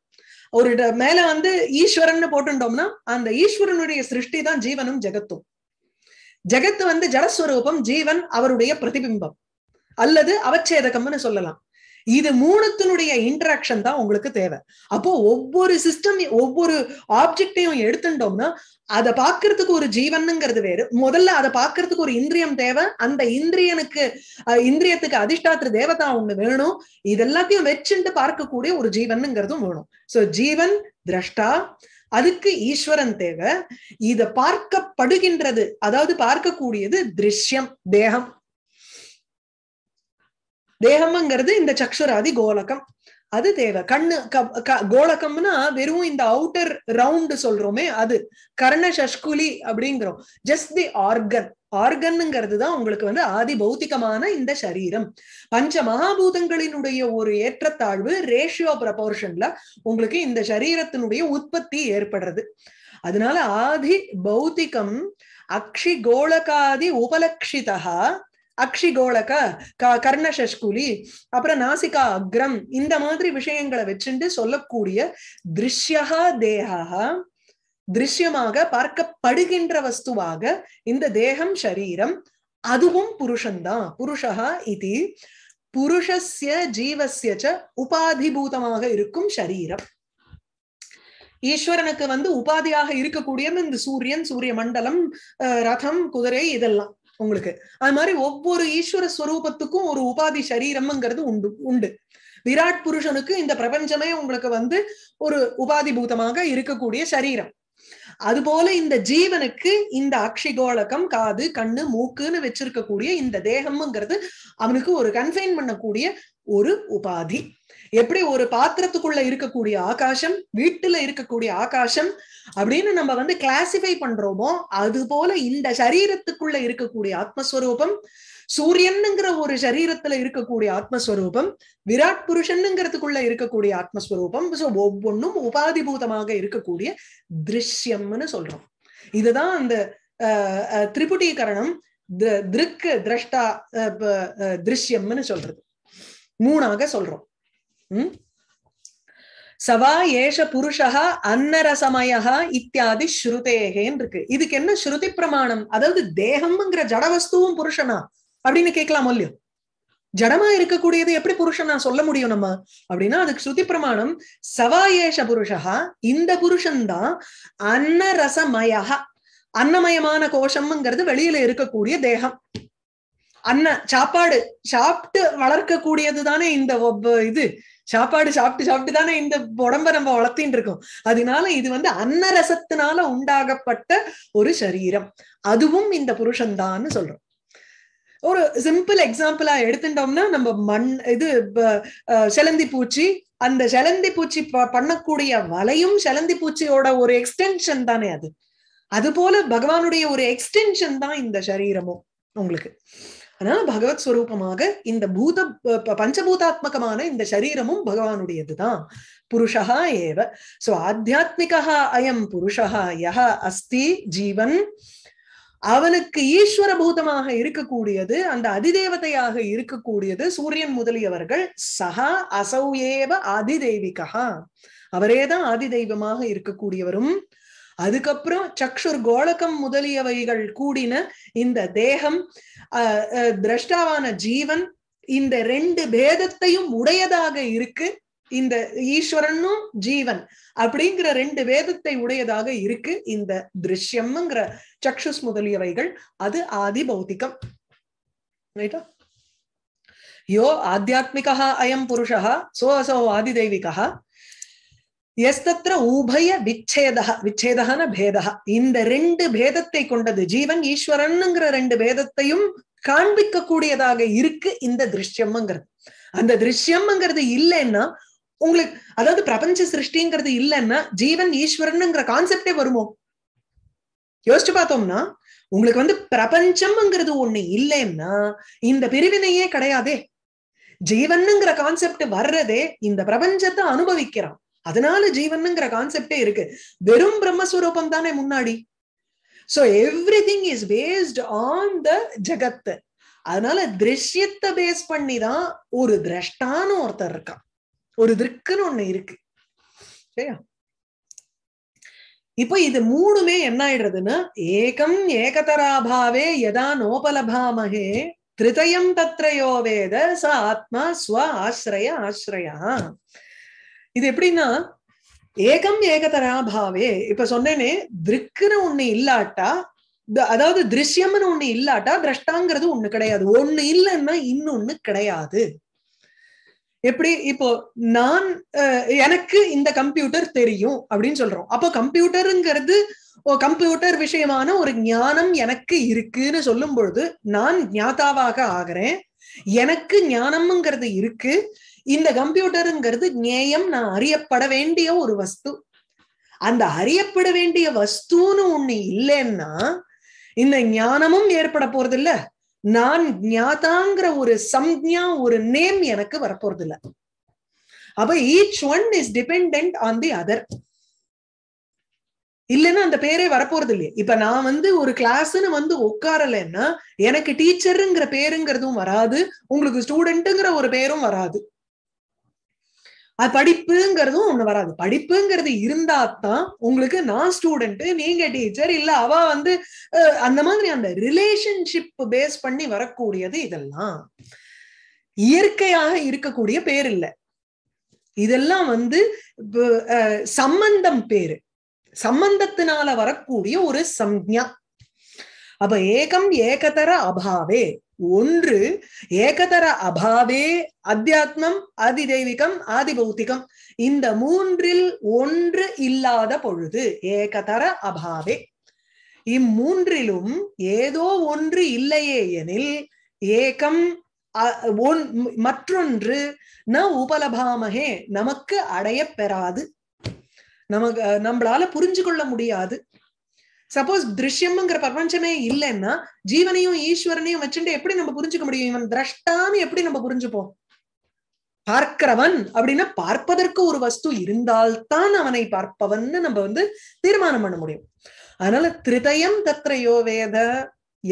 Speaker 1: ஒரு மேல வந்து ஈஸ்வரன் போட்டுட்டோம்னா அந்த ஈஸ்வரனுடைய சிருஷ்டி தான் ஜீவனும் ஜெகத்தும் ஜெகத்து வந்து ஜடஸ்வரூபம் ஜீவன் அவருடைய பிரதிபிம்பம் அல்லது அவச்சேதகம்னு சொல்லலாம் இது மூணுத்தினுடைய இன்ட்ராக்ஷன் தான் உங்களுக்கு தேவை அப்போ ஒவ்வொரு சிஸ்டம் ஒவ்வொரு ஆப்ஜெக்டையும் எடுத்துட்டோம்னா அதை பாக்குறதுக்கு ஒரு ஜீவனுங்கிறது வேறு முதல்ல அதை பாக்குறதுக்கு ஒரு இந்திரியம் தேவை அந்த இந்திரியனுக்கு இந்திரியத்துக்கு அதிஷ்டாத்திர தேவதா ஒண்ணு வேணும் இது எல்லாத்தையும் வச்சுட்டு பார்க்கக்கூடிய ஒரு ஜீவனுங்கிறதும் வேணும் சோ ஜீவன் திரஷ்டா அதுக்கு ஈஸ்வரன் தேவை இத பார்க்கப்படுகின்றது அதாவது பார்க்கக்கூடியது திருஷ்யம் தேகம் தேகம்ங்கிறது இந்த சக்ஷுராதி கோலகம் அது தேவை கண்ணு கோலகம்னா வெறும் இந்த அவுட்டர் ரவுண்ட் சொல்றோமே அது கர்ண சஷ்குலி அப்படிங்கிறோம் ஜஸ்ட் தி ஆர்கன் ஆர்கன்னுங்கிறது தான் உங்களுக்கு வந்து ஆதி பௌத்திகமான இந்த சரீரம் பஞ்ச மகாபூதங்களினுடைய ஒரு ஏற்றத்தாழ்வு ரேஷியோ ப்ரப்போர்ஷன்ல உங்களுக்கு இந்த சரீரத்தினுடைய உற்பத்தி ஏற்படுறது அதனால ஆதி பௌத்திகம் அக்ஷி கோலகாதி உபலக்ஷிதா அக்ஷி அக்ஷிகோளக க கர்ணசஷ்குலி அப்புறம் நாசிகா அக்ரம் இந்த மாதிரி விஷயங்களை வச்சுட்டு சொல்லக்கூடிய திருஷ்யா தேகா திருஷ்யமாக பார்க்கப்படுகின்ற வஸ்துவாக இந்த தேகம் சரீரம் அதுவும் புருஷன்தான் புருஷா இது புருஷஸ்ய ஜீவசிய உபாதிபூதமாக இருக்கும் சரீரம் ஈஸ்வரனுக்கு வந்து உபாதியாக இருக்கக்கூடிய இந்த சூரியன் சூரிய மண்டலம் ரதம் குதிரை இதெல்லாம் உங்களுக்கு அது மாதிரி ஒவ்வொரு ஈஸ்வர ஸ்வரூபத்துக்கும் ஒரு உபாதி சரீரம்ங்கிறது உண்டு உண்டு விராட் புருஷனுக்கு இந்த பிரபஞ்சமே உங்களுக்கு வந்து ஒரு உபாதி பூதமாக இருக்கக்கூடிய சரீரம் அதுபோல இந்த ஜீவனுக்கு இந்த அக்ஷிகோளகம் காது கண்ணு மூக்குன்னு வச்சிருக்கக்கூடிய இந்த தேகம்ங்கிறது அவனுக்கு ஒரு கன்ஃபைன் பண்ணக்கூடிய ஒரு உபாதி எப்படி ஒரு பாத்திரத்துக்குள்ள இருக்கக்கூடிய ஆகாசம் வீட்டுல இருக்கக்கூடிய ஆகாசம் அப்படின்னு நம்ம வந்து கிளாசிஃபை பண்றோமோ அது போல இந்த சரீரத்துக்குள்ள இருக்கக்கூடிய ஆத்மஸ்வரூபம் சூரியனுங்கிற ஒரு சரீரத்துல இருக்கக்கூடிய ஆத்மஸ்வரூபம் விராட் புருஷனுங்கிறதுக்குள்ள இருக்கக்கூடிய ஆத்மஸ்வரூபம் ஸோ ஒவ்வொன்றும் உபாதிபூதமாக இருக்கக்கூடிய திருஷ்யம்னு சொல்றோம் இதுதான் அந்த திரிபுடீகரணம் திருக்கு திரஷ்டா திருஷ்யம்னு சொல்றது மூணாக சொல்றோம் சவா ஏஷ புருஷா அன்னரசமயா இத்தியாதி ஸ்ருதேகேன் இருக்கு இதுக்கு என்ன ஸ்ருதி பிரமாணம் அதாவது தேகம்ங்கிற ஜடவஸ்துவும் புருஷனா அப்படின்னு கேட்கலாம் இல்லையோ ஜடமா இருக்கக்கூடியது எப்படி புருஷனா சொல்ல முடியும் நம்ம அப்படின்னா அதுக்கு ஸ்ருதி பிரமாணம் சவா ஏஷ புருஷா இந்த புருஷன்தான் அன்னரசமயா அன்னமயமான கோஷம்ங்கிறது வெளியில இருக்கக்கூடிய தேகம் அன்ன சாப்பாடு சாப்பிட்டு வளர்க்கக்கூடியது தானே இந்த இது சாப்பாடு சாப்பிட்டு சாப்பிட்டு தானே இந்த உடம்ப நம்ம வளர்த்தின்னு இருக்கோம் அதனால இது வந்து அன்னரசத்தினால உண்டாகப்பட்ட ஒரு சரீரம் அதுவும் இந்த புருஷன்தான்னு சொல்றோம் ஒரு சிம்பிள் எக்ஸாம்பிளா எடுத்துட்டோம்னா நம்ம மண் இது செலந்தி பூச்சி அந்த செலந்தி பூச்சி பண்ணக்கூடிய வலையும் செலந்தி பூச்சியோட ஒரு எக்ஸ்டென்ஷன் தானே அது அது போல பகவானுடைய ஒரு எக்ஸ்டென்ஷன் தான் இந்த சரீரமும் உங்களுக்கு அதனால பகவத் ஸ்வரூபமாக இந்த பூத பஞ்சபூதாத்மகமான இந்த சரீரமும் பகவானுடையதுதான் புருஷா ஏவ சோ ஆத்தியாத்மிகா அயம் புருஷா யஹ அஸ்தி ஜீவன் அவனுக்கு ஈஸ்வர பூதமாக இருக்கக்கூடியது அந்த அதிதேவதையாக இருக்கக்கூடியது சூரியன் முதலியவர்கள் சஹா அசௌ ஏவ ஆதிதேவிகா அவரேதான் ஆதி தெய்வமாக இருக்கக்கூடியவரும் அதுக்கப்புறம் சக்ஷுர் கோலகம் முதலியவைகள் கூடின இந்த தேகம் திரஷ்டாவான ஜீவன் இந்த ரெண்டு பேதத்தையும் உடையதாக இருக்கு இந்த ஈஸ்வரனும் ஜீவன் அப்படிங்கிற ரெண்டு வேதத்தை உடையதாக இருக்கு இந்த திருஷ்யம்ங்கிற சக்ஷுஸ் முதலியவைகள் அது ஆதி பௌத்திகம் யோ ஆத்தியாத்மிகா அயம் புருஷா சோ அசோ ஆதிதெய்விகா எஸ்தத்திர உபய விச்சேதா விச்சேதான பேதா இந்த ரெண்டு பேதத்தை கொண்டது ஜீவன் ஈஸ்வரன்ங்கிற ரெண்டு பேதத்தையும் காண்பிக்க கூடியதாக இருக்கு இந்த திருஷ்யம்ங்கிறது அந்த திருஷ்யம்ங்கிறது இல்லைன்னா உங்களுக்கு அதாவது பிரபஞ்ச சிருஷ்டிங்கிறது இல்லைன்னா ஜீவன் ஈஸ்வரனுங்கிற கான்செப்டே வருமோ யோசிச்சு பார்த்தோம்னா உங்களுக்கு வந்து பிரபஞ்சம்ங்கிறது ஒண்ணு இல்லைன்னா இந்த பிரிவினையே கிடையாதே ஜீவனுங்கிற கான்செப்ட் வர்றதே இந்த பிரபஞ்சத்தை அனுபவிக்கிறான் அதனால ஜீவன்ங்கிற கான்செப்டே இருக்கு வெறும் பிரம்மஸ்வரூபம் தானே முன்னாடி so everything is based on the ஜகத் அதனால திருஷ்யத்தை பேஸ் பண்ணி தான் ஒரு திரஷ்டான்னு ஒருத்தர் இருக்கான் ஒரு திருக்குன்னு ஒண்ணு இருக்கு சரியா இது மூணுமே என்ன ஆயிடுறதுன்னா ஏகம் ஏகதராபாவே எதா நோபலபாமகே திருதயம் தத்ரயோ வேத ச ஆத்மா ஸ்வ ஆசிரய ஆசிரயா இது எப்படின்னா ஏகம் ஏகதராபாவே பாவே இப்ப சொன்னேனே திருக்குன்னு ஒண்ணு இல்லாட்டா அதாவது திருஷ்யம்னு ஒண்ணு இல்லாட்டா திரஷ்டாங்கிறது ஒண்ணு கிடையாது ஒண்ணு இல்லைன்னா இன்னொன்னு கிடையாது எப்படி இப்போ நான் எனக்கு இந்த கம்ப்யூட்டர் தெரியும் அப்படின்னு சொல்றோம் அப்போ கம்ப்யூட்டருங்கிறது கம்ப்யூட்டர் விஷயமான ஒரு ஞானம் எனக்கு இருக்குன்னு சொல்லும் பொழுது நான் ஞாத்தாவாக ஆகிறேன் எனக்கு ஞானம்ங்கிறது இருக்கு இந்த கம்ப்யூட்டருங்கிறது நேயம் நான் அறியப்பட வேண்டிய ஒரு வஸ்து அந்த அறியப்பட வேண்டிய வஸ்துன்னு ஒண்ணு இல்லைன்னா இந்த ஞானமும் ஏற்பட போறது இல்ல நான் ஞாதாங்கிற ஒரு சம்ஞா ஒரு நேம் எனக்கு வரப்போறது இல்ல அப்ப each one is depend on the other இல்லைன்னா அந்த பேரே வரப்போறது இல்லையே இப்ப நான் வந்து ஒரு கிளாஸ்ன்னு வந்து உட்காரலன்னா எனக்கு டீச்சருங்கிற பேருங்கிறதும் வராது உங்களுக்கு ஸ்டூடெண்ட்டுங்கிற ஒரு பேரும் வராது அது படிப்புங்கிறதும் ஒண்ணு வராது படிப்புங்கிறது இருந்தா தான் உங்களுக்கு நான் ஸ்டூடெண்ட் நீங்க டீச்சர் இல்ல அவ வந்து அந்த மாதிரி அந்த ரிலேஷன்ஷிப் பேஸ் பண்ணி வரக்கூடியது இதெல்லாம் இயற்கையாக இருக்கக்கூடிய பேர் இல்லை இதெல்லாம் வந்து சம்பந்தம் பேரு சம்பந்தத்தினால வரக்கூடிய ஒரு சம்யா அப்ப ஏகம் ஏகதர அபாவே ஒன்று ஏகதர அபாவே அத்தியாத்மம் அதிதெய்விகம் ஆதிபௌத்திகம் இந்த மூன்றில் ஒன்று இல்லாத பொழுது ஏகதர அபாவே இம்மூன்றிலும் ஏதோ ஒன்று இல்லையே எனில் ஏகம் மற்றொன்று ந உபலபாமகே நமக்கு அடையப்பெறாது பெறாது நமக்கு நம்மளால புரிஞ்சு கொள்ள முடியாது சப்போஸ் திருஷ்யம்ங்கிற பிரபஞ்சமே இல்லைன்னா ஜீவனையும் ஈஸ்வரனையும் வச்சுட்டு எப்படி நம்ம புரிஞ்சுக்க முடியும் இவன் திரஷ்டான்னு எப்படி நம்ம புரிஞ்சுப்போம் பார்க்கிறவன் அப்படின்னா பார்ப்பதற்கு ஒரு வஸ்து இருந்தால்தான் அவனை பார்ப்பவன் நம்ம வந்து தீர்மானம் பண்ண முடியும் அதனால திருதயம் தத்ரையோ வேத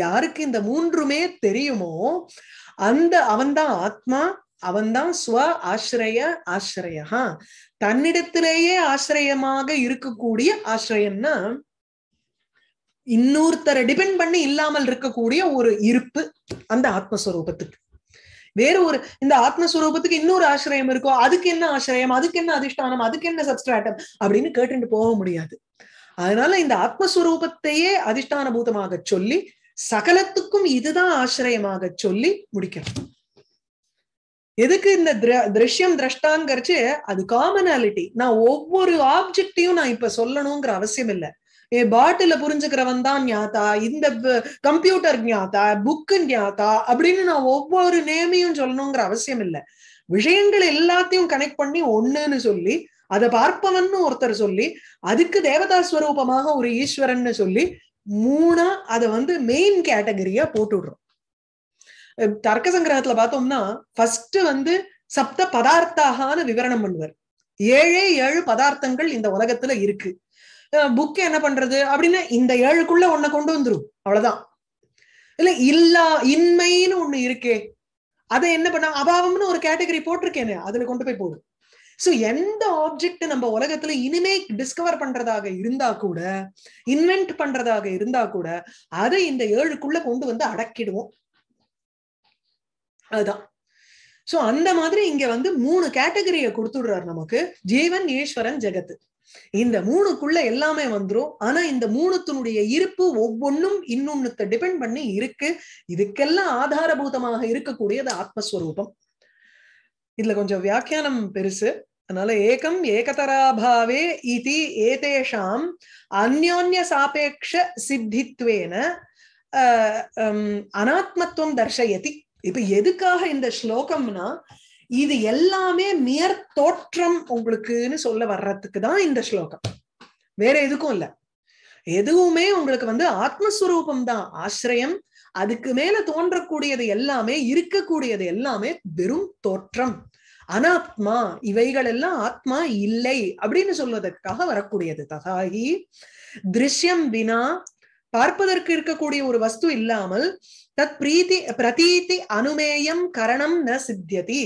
Speaker 1: யாருக்கு இந்த மூன்றுமே தெரியுமோ அந்த அவன்தான் ஆத்மா அவன்தான் ஸ்வ ஆசிரிய ஆசிரியஹா தன்னிடத்திலேயே ஆசிரியமாக இருக்கக்கூடிய ஆசிரியன்னா இன்னொருத்தரை டிபெண்ட் பண்ணி இல்லாமல் இருக்கக்கூடிய ஒரு இருப்பு அந்த ஆத்மஸ்வரூபத்துக்கு வேற ஒரு இந்த ஆத்மஸ்வரூபத்துக்கு இன்னொரு ஆசிரியம் இருக்கோ அதுக்கு என்ன ஆசிரியம் அதுக்கு என்ன அதிஷ்டானம் அதுக்கு என்ன சப்ஸ்ட்ராட்டம் அப்படின்னு கேட்டுட்டு போக முடியாது அதனால இந்த ஆத்மஸ்வரூபத்தையே அதிஷ்டான பூதமாக சொல்லி சகலத்துக்கும் இதுதான் ஆசிரியமாக சொல்லி முடிக்கணும் எதுக்கு இந்த திருஷ்யம் திரஷ்டாங்கிறச்சு அது காமனாலிட்டி நான் ஒவ்வொரு ஆப்ஜெக்டையும் நான் இப்ப சொல்லணுங்கிற அவசியம் இல்லை பாட்டில புரிஞ்சுக்கிறவன் தான் ஞாத்தா இந்த கம்ப்யூட்டர் ஞாத்தா புக்கு ஞாத்தா அப்படின்னு நான் ஒவ்வொரு நேமையும் சொல்லணுங்கிற அவசியம் இல்லை விஷயங்கள் எல்லாத்தையும் கனெக்ட் பண்ணி ஒண்ணுன்னு சொல்லி அதை பார்ப்பவன் ஒருத்தர் சொல்லி அதுக்கு தேவதா ஸ்வரூபமாக ஒரு ஈஸ்வரன் சொல்லி மூணா அதை வந்து மெயின் கேட்டகரியா போட்டுடுறோம் தர்க்க சங்கிரகத்துல பார்த்தோம்னா ஃபர்ஸ்ட் வந்து சப்த பதார்த்தாகான விவரணம் பண்ணுவார் ஏழே ஏழு பதார்த்தங்கள் இந்த உலகத்துல இருக்கு புக் என்ன பண்றது அப்படின்னு இந்த ஏழுக்குள்ள ஒன்ன கொண்டு வந்துடும் அவ்வளவுதான் இல்ல இல்லா இன்மைன்னு ஒண்ணு இருக்கே அதை என்ன பண்ண அபாவம்னு ஒரு கேட்டகரி போட்டிருக்கேனே அதுல கொண்டு போய் போடும் சோ எந்த ஆப்ஜெக்ட் நம்ம உலகத்துல இனிமே டிஸ்கவர் பண்றதாக இருந்தா கூட இன்வென்ட் பண்றதாக இருந்தா கூட அதை இந்த ஏழுக்குள்ள கொண்டு வந்து அடக்கிடுவோம் அதுதான் சோ அந்த மாதிரி இங்க வந்து மூணு கேட்டகரிய கொடுத்துடுறாரு நமக்கு ஜீவன் ஈஸ்வரன் ஜெகத்து இந்த மூணுக்குள்ள எல்லாமே வந்துரும் ஆனா இந்த மூணுத்தினுடைய இருப்பு ஒவ்வொன்றும் இன்னொன்னுத்த டிபெண்ட் பண்ணி இருக்கு இதுக்கெல்லாம் ஆதாரபூதமாக இருக்கக்கூடியது ஆத்மஸ்வரூபம் இதுல கொஞ்சம் வியாக்கியானம் பெருசு அதனால ஏகம் ஏகதராபாவே இது ஏதேஷாம் அந்யோன்ய சாபேக்ஷ சித்தித்வேன அனாத்மத்துவம் தர்ஷயதி இப்ப எதுக்காக இந்த ஸ்லோகம்னா இது எல்லாமே மியர் தோற்றம் உங்களுக்குன்னு சொல்ல வர்றதுக்கு தான் இந்த ஸ்லோகம் வேற எதுக்கும் இல்ல எதுவுமே உங்களுக்கு வந்து ஆத்மஸ்வரூபம் தான் ஆசிரியம் அதுக்கு மேல தோன்றக்கூடியது எல்லாமே இருக்கக்கூடியது எல்லாமே வெறும் தோற்றம் அனாத்மா இவைகள் எல்லாம் ஆத்மா இல்லை அப்படின்னு சொல்வதற்காக வரக்கூடியது தகாகி திருஷ்யம் வினா பார்ப்பதற்கு இருக்கக்கூடிய ஒரு வஸ்து இல்லாமல் தத் பிரீத்தி பிரதீத்தி அனுமேயம் கரணம் ந சித்தியதி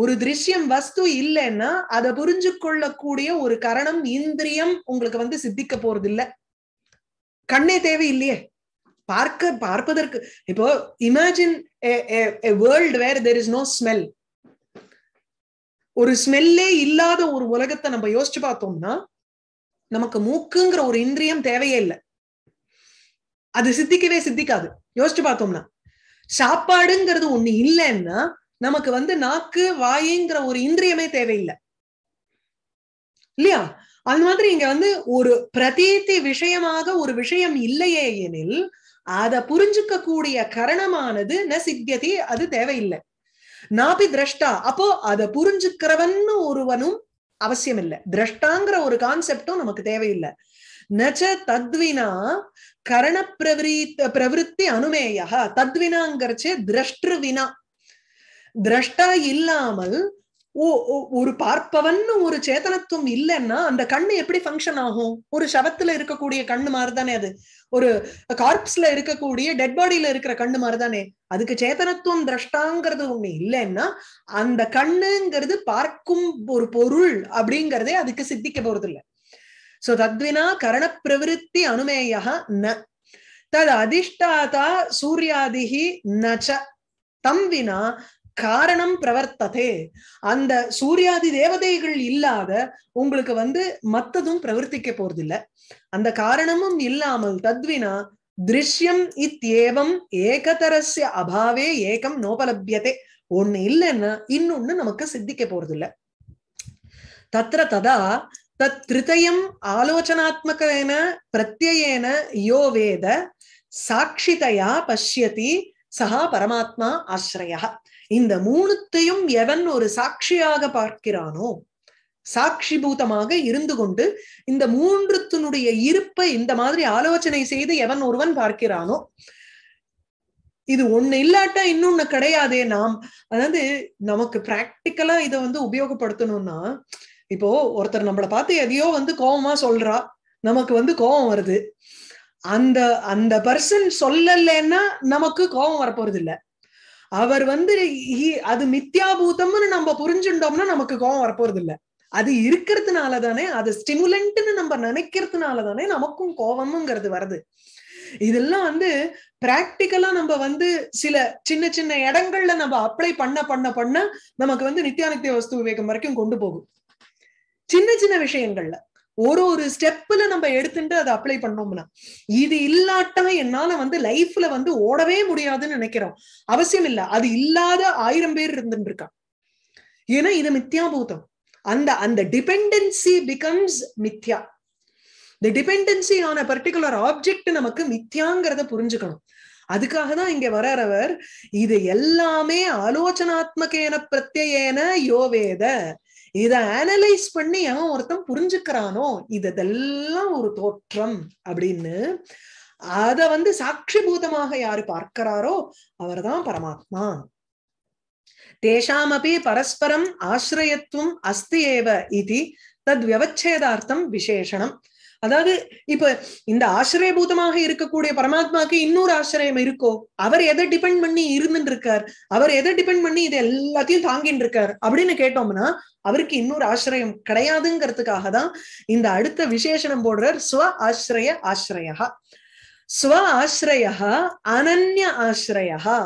Speaker 1: ஒரு திருஷ்யம் வஸ்து இல்லைன்னா அதை புரிஞ்சு கொள்ளக்கூடிய ஒரு கரணம் இந்திரியம் உங்களுக்கு வந்து சித்திக்க போறது இல்ல கண்ணே தேவை இல்லையே பார்க்க பார்ப்பதற்கு இப்போ இமேஜின் வேர்ல்டு வேர் ஸ்மெல் ஒரு ஸ்மெல்லே இல்லாத ஒரு உலகத்தை நம்ம யோசிச்சு பார்த்தோம்னா நமக்கு மூக்குங்கிற ஒரு இந்திரியம் தேவையே இல்லை அது சித்திக்கவே சித்திக்காது யோசிச்சு பார்த்தோம்னா சாப்பாடுங்கிறது ஒண்ணு இல்லைன்னா நமக்கு வந்து நாக்கு வாயுங்கிற ஒரு இந்திரியமே தேவையில்லை இல்லையா அது மாதிரி இங்க வந்து ஒரு பிரதீத்தி விஷயமாக ஒரு விஷயம் இல்லையே எனில் அதை புரிஞ்சுக்க கூடிய கரணமானது ந சித்தியதி அது தேவையில்லை நாபி திரஷ்டா அப்போ அதை புரிஞ்சுக்கிறவன்னு ஒருவனும் அவசியம் இல்லை திரஷ்டாங்கிற ஒரு கான்செப்டும் நமக்கு தேவையில்லை நச்ச தத்வினா கரண பிரவீத் பிரவருத்தி அனுமேயா தத்வினாங்கிறச்சே திரஷ்டுவினா திரஷ்டா இல்லாமல் ஒரு பார்ப்பவன் ஒரு சேதனத்துவம் இல்லைன்னா அந்த கண்ணு எப்படி ஃபங்க்ஷன் ஆகும் ஒரு சவத்துல இருக்கக்கூடிய கண்ணு மாதிரி தானே அது ஒரு கார்ப்ஸ்ல இருக்கக்கூடிய டெட் பாடியில இருக்கிற கண்ணு மாதிரி தானே அதுக்கு சேதனத்துவம் திரஷ்டாங்கிறது ஒண்ணு இல்லைன்னா அந்த கண்ணுங்கிறது பார்க்கும் ஒரு பொருள் அப்படிங்கிறதே அதுக்கு சித்திக்க போறது இல்லை சோ தத்வினா கரண பிரவருத்தி அனுமேயா ந தது அதிஷ்டாதா சூர்யாதிகி நச்ச தம் வினா காரணம் பிரவர்த்ததே அந்த சூர்யாதி தேவதைகள் இல்லாத உங்களுக்கு வந்து மத்ததும் பிரவர்த்திக்க போறதில்ல அந்த காரணமும் இல்லாமல் தத்வினா திருஷ்யம் இத்தியேவம் ஏகதரஸ்ய அபாவே ஏகம் நோபலபியதே ஒண்ணு இல்லைன்னா இன்னொன்னு நமக்கு சித்திக்க போறதில்ல தத்திர ததா தத் திருதயம் ஆலோசனாத்மகன பிரத்யேன யோ வேத சாட்சிதையா பசியதி சகா பரமாத்மா ஆசிரயா இந்த மூணுத்தையும் எவன் ஒரு சாட்சியாக பார்க்கிறானோ பூதமாக இருந்து கொண்டு இந்த மூன்றுத்தினுடைய இருப்பை இந்த மாதிரி ஆலோசனை செய்து எவன் ஒருவன் பார்க்கிறானோ இது ஒண்ணு இல்லாட்டா இன்னொன்னு கிடையாதே நாம் அதாவது நமக்கு பிராக்டிக்கலா இதை வந்து உபயோகப்படுத்தணும்னா இப்போ ஒருத்தர் நம்மளை பார்த்து எதையோ வந்து கோபமா சொல்றா நமக்கு வந்து கோபம் வருது அந்த அந்த பர்சன் சொல்லலைன்னா நமக்கு கோபம் வரப்போறது இல்லை அவர் வந்து அது மித்யாபூதம்னு நம்ம புரிஞ்சுட்டோம்னா நமக்கு கோவம் வரப்போறது இல்ல அது இருக்கிறதுனால தானே அது ஸ்டிமுலண்ட்னு நம்ம நினைக்கிறதுனால தானே நமக்கும் கோபமுங்கிறது வருது இதெல்லாம் வந்து பிராக்டிக்கலா நம்ம வந்து சில சின்ன சின்ன இடங்கள்ல நம்ம அப்ளை பண்ண பண்ண பண்ண நமக்கு வந்து நித்தியானித்திய வஸ்து விவேகம் வரைக்கும் கொண்டு போகும் சின்ன சின்ன விஷயங்கள்ல ஒரு ஒரு ஸ்டெப்ல நம்ம எடுத்துட்டு அதை அப்ளை பண்ணோம்னா இது இல்லாட்டா என்னால வந்து லைஃப்ல வந்து ஓடவே முடியாதுன்னு நினைக்கிறோம் அவசியம் இல்ல அது இல்லாத ஆயிரம் பேர் இருந்துட்டு இருக்கா ஏன்னா இது மித்யாபூதம் அந்த அந்த டிபெண்டன்சி பிகம்ஸ் மித்யா இந்த டிபெண்டன்சி ஆன பர்டிகுலர் ஆப்ஜெக்ட் நமக்கு மித்யாங்கிறத புரிஞ்சுக்கணும் அதுக்காக தான் இங்க வர்றவர் இது எல்லாமே ஆலோசனாத்மகேன பிரத்யேன யோவேத இத அனலைஸ் பண்ணி அவன் ஒருத்தன் புரிஞ்சுக்கிறானோ இதெல்லாம் ஒரு தோற்றம் அப்படின்னு அத வந்து சாட்சிபூதமாக யாரு பார்க்கிறாரோ அவர்தான் பரமாத்மா தேஷாமபி பரஸ்பரம் ஆசிரியத்துவம் அஸ்தி ஏவ இது தத் விவச்சேதார்த்தம் விசேஷனம் அதாவது இப்ப இந்த ஆசிரியபூதமாக இருக்கக்கூடிய பரமாத்மாக்கு இன்னொரு ஆசிரியம் இருக்கோ அவர் எதை டிபெண்ட் பண்ணி இருந்துட்டு இருக்கார் அவர் எதை டிபெண்ட் பண்ணி இது எல்லாத்தையும் தாங்கிட்டு இருக்கார் அப்படின்னு கேட்டோம்னா அவருக்கு இன்னொரு ஆசிரியம் கிடையாதுங்கிறதுக்காக தான் இந்த அடுத்த விசேஷனம் போடுறார் ஸ்வ ஆசிரிய ஆசிரியா ஸ்வ ஆசிரியா அனன்ய ஆசிரியா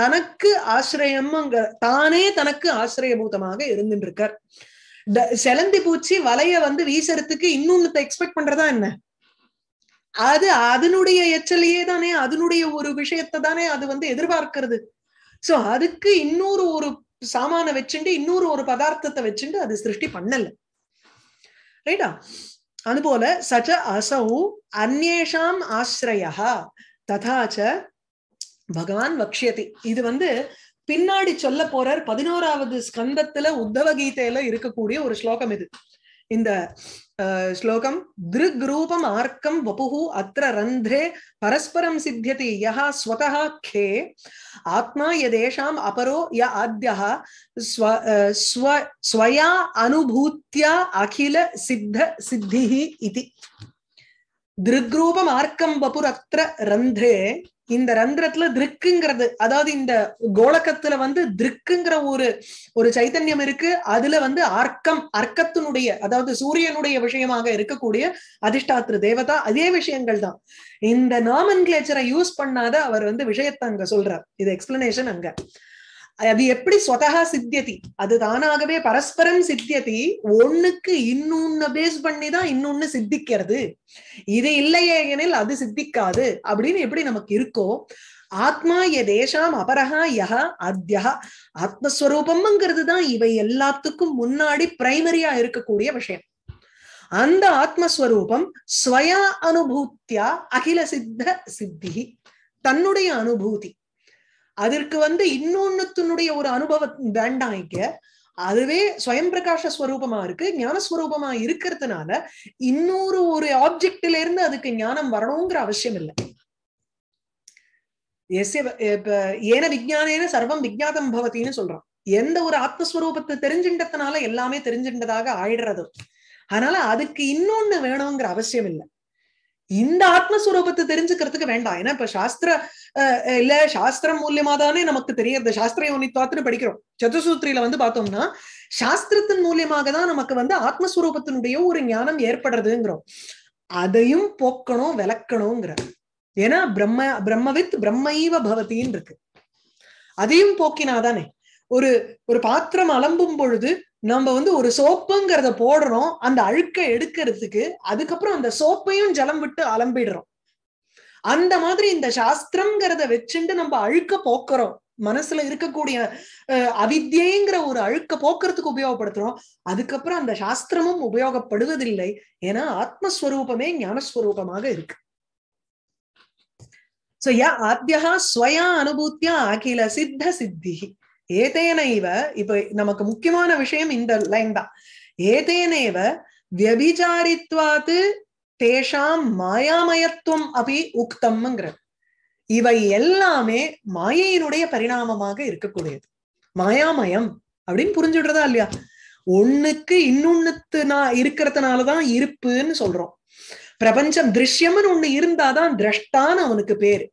Speaker 1: தனக்கு ஆசிரியம் தானே தனக்கு ஆசிரியபூதமாக இருந்துட்டு இருக்கார் செலந்தி பூச்சி வலைய வந்து வீசறதுக்கு இன்னொன்னு எக்ஸ்பெக்ட் பண்றதா என்ன அது அதனுடைய எச்சலையே தானே அதனுடைய ஒரு விஷயத்தை தானே அது வந்து எதிர்பார்க்கிறது சோ அதுக்கு இன்னொரு ஒரு சாமான வச்சுட்டு இன்னொரு ஒரு பதார்த்தத்தை வச்சுட்டு அது சிருஷ்டி பண்ணல ரைட்டா போல சச்ச அசௌ அந்நேஷாம் ஆசிரயா ததாச்ச பகவான் வக்ஷியதி இது வந்து பின்னாடி சொல்ல போறார் பதினோராவது ஸ்கந்தத்துல உத்தவ கீதையில இருக்கக்கூடிய ஒரு ஸ்லோகம் இது இந்த ஸ்லோகம் திருக் ரூபம் ஆர்க்கம் வபுஹு அத்திர ரந்திரே பரஸ்பரம் சித்தியதி யா ஸ்வதா கே ஆத்மா யதேஷாம் அபரோ ய ஆத்யா ஸ்வயா அனுபூத்தியா அகில சித்த சித்தி இது திருக்ரூபம் ஆர்க்கம் வபுர் அத்திர ரந்திரே இந்த ரந்திரத்துல திருக்குங்கிறது அதாவது இந்த கோலக்கத்துல வந்து திருக்குங்கிற ஒரு ஒரு சைத்தன்யம் இருக்கு அதுல வந்து அர்க்கம் அர்க்கத்தினுடைய அதாவது சூரியனுடைய விஷயமாக இருக்கக்கூடிய அதிஷ்டாத்திரு தேவதா அதே விஷயங்கள் தான் இந்த நாமன் கிளேச்சரை யூஸ் பண்ணாத அவர் வந்து விஷயத்தை அங்க சொல்றார் இது எக்ஸ்பிளனேஷன் அங்க அது எப்படி சொதகா சித்தியதி அது தானாகவே பரஸ்பரம் சித்தியதி ஒண்ணுக்கு இன்னொன்னு பேஸ் பண்ணி தான் இன்னொன்னு சித்திக்கிறது இது இல்லையே எனில் அது சித்திக்காது அப்படின்னு எப்படி நமக்கு இருக்கோ ஆத்மா எதேஷாம் அபரஹா யஹ அத்தியா ஆத்மஸ்வரூபம்ங்கிறது தான் இவை எல்லாத்துக்கும் முன்னாடி பிரைமரியா இருக்கக்கூடிய விஷயம் அந்த ஆத்மஸ்வரூபம் ஸ்வயா அனுபூத்தியா அகில சித்த சித்தி தன்னுடைய அனுபூதி அதற்கு வந்து இன்னொன்னுத்தினுடைய ஒரு அனுபவம் வேண்டாம் இங்க அதுவே சுயம் பிரகாஷ ஸ்வரூபமா இருக்கு ஞானஸ்வரூபமா இருக்கிறதுனால இன்னொரு ஒரு ஆப்ஜெக்ட்ல இருந்து அதுக்கு ஞானம் வரணுங்கிற அவசியம் இல்லை எஸ்ய ஏன விஜயானேன சர்வம் விஜாதம் பவத்தின்னு சொல்றான் எந்த ஒரு ஆத்மஸ்வரூபத்தை தெரிஞ்சின்றதுனால எல்லாமே தெரிஞ்சின்றதாக ஆயிடுறது அதனால அதுக்கு இன்னொன்னு வேணுங்கிற அவசியம் இல்லை இந்த ஆத்மஸ்வரூபத்தை தெரிஞ்சுக்கிறதுக்கு வேண்டாம் ஏன்னா இப்ப சாஸ்திர இல்ல சாஸ்திரம் மூலியமா தானே நமக்கு தெரியறது சாஸ்திர யோனித்வாத்துன்னு படிக்கிறோம் சதுசூத்திரியில வந்து பார்த்தோம்னா சாஸ்திரத்தின் மூலியமாக தான் நமக்கு வந்து ஆத்மஸ்வரூபத்தினுடைய ஒரு ஞானம் ஏற்படுறதுங்கிறோம் அதையும் போக்கணும் விளக்கணுங்கிற ஏன்னா பிரம்ம பிரம்மவித் பிரம்மைவ பவத்தின் இருக்கு அதையும் போக்கினாதானே ஒரு ஒரு பாத்திரம் அலம்பும் பொழுது நம்ம வந்து ஒரு சோப்புங்கிறத போடுறோம் அந்த அழுக்கை எடுக்கிறதுக்கு அதுக்கப்புறம் அந்த சோப்பையும் ஜலம் விட்டு அலம்பிடுறோம் அந்த மாதிரி இந்த சாஸ்திரம்ங்கிறத வச்சுட்டு நம்ம அழுக்க போக்குறோம் மனசுல இருக்கக்கூடிய அவித்யங்கிற ஒரு அழுக்க போக்குறதுக்கு உபயோகப்படுத்துறோம் அதுக்கப்புறம் அந்த சாஸ்திரமும் உபயோகப்படுவதில்லை ஏன்னா ஆத்மஸ்வரூபமே ஞானஸ்வரூபமாக இருக்கு சோ யா ஆத்யா ஸ்வயா அனுபூத்தியா அகில சித்த சித்தி ஏதேனைவ இப்ப நமக்கு முக்கியமான விஷயம் இந்த லைன் தான் ஏதேனேவ வியபிச்சாரித்வாத்து தேஷாம் மாயாமயத்துவம் அபி உக்தம்ங்கிறது இவை எல்லாமே மாயையினுடைய பரிணாமமாக இருக்கக்கூடியது மாயாமயம் அப்படின்னு புரிஞ்சுடுறதா இல்லையா ஒண்ணுக்கு இன்னொன்னுத்து நான் இருக்கிறதுனாலதான் இருப்புன்னு சொல்றோம் பிரபஞ்சம் திருஷ்யம்னு ஒண்ணு இருந்தாதான் திரஷ்டான்னு அவனுக்கு பேரு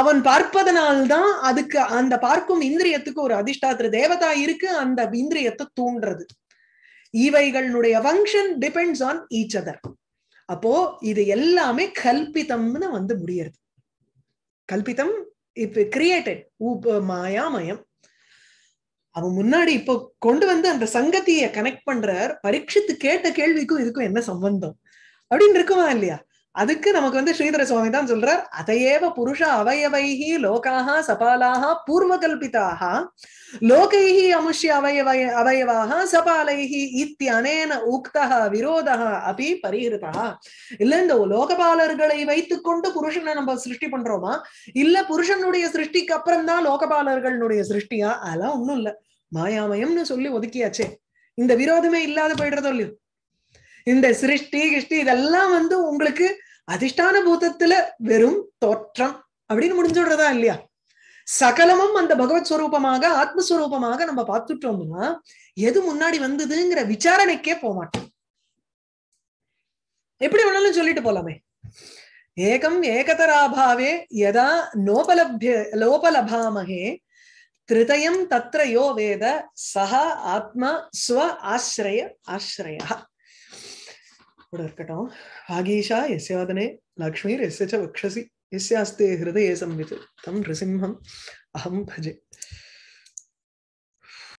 Speaker 1: அவன் பார்ப்பதனால்தான் அதுக்கு அந்த பார்க்கும் இந்திரியத்துக்கு ஒரு அதிஷ்டாத்திர தேவதா இருக்கு அந்த இந்திரியத்தை தூண்டுறது இவைகளுடைய function depends on each other அப்போ இது எல்லாமே கல்பிதம்னு வந்து முடியறது கல்பிதம் இப்ப கிரியேட்டட் மாயாமயம் அவன் முன்னாடி இப்போ கொண்டு வந்து அந்த சங்கத்திய கனெக்ட் பண்ற பரீட்சித்து கேட்ட கேள்விக்கும் இதுக்கும் என்ன சம்பந்தம் அப்படின்னு இருக்குமா இல்லையா அதுக்கு நமக்கு வந்து ஸ்ரீதர சுவாமி தான் சொல்றார் அதையேவ புருஷ அவயவைஹி லோகாக சபாலாக பூர்வகல்பிதாக லோகைஹி அமுஷ்ய அவயவய அவயவாக சபாலைஹி இத்தியனேன உக்தக விரோதக அபி பரிகிருதா இல்ல இந்த லோகபாலர்களை கொண்டு புருஷனை நம்ம சிருஷ்டி பண்றோமா இல்ல புருஷனுடைய சிருஷ்டிக்கு அப்புறம் தான் லோகபாலர்களுடைய சிருஷ்டியா அதெல்லாம் ஒண்ணும் இல்ல மாயாமயம்னு சொல்லி ஒதுக்கியாச்சே இந்த விரோதமே இல்லாத போயிடுறதோ இல்லையோ இந்த சிருஷ்டி கிருஷ்டி இதெல்லாம் வந்து உங்களுக்கு அதிஷ்டான பூதத்துல வெறும் தோற்றம் அப்படின்னு முடிஞ்சுடுறதா இல்லையா சகலமும் அந்த பகவத் ஸ்வரூபமாக ஆத்மஸ்வரூபமாக நம்ம பார்த்துட்டோம்னா எது முன்னாடி வந்ததுங்கிற விசாரணைக்கே போகமாட்டோம் எப்படி வேணாலும் சொல்லிட்டு போலாமே ஏகம் ஏகதராபாவே எதா நோபலபிய லோபலபாமகே திருதயம் தத்ர யோ வேத சஹ ஆத்மா ஸ்வ ஆசிரய ஆசிரயா पुनर्कटं आगीशा यदने वदने लक्ष्मीर्यस्य च वक्षसि यस्यास्ते हृदये संवित् तं नृसिंहम् अहं भजे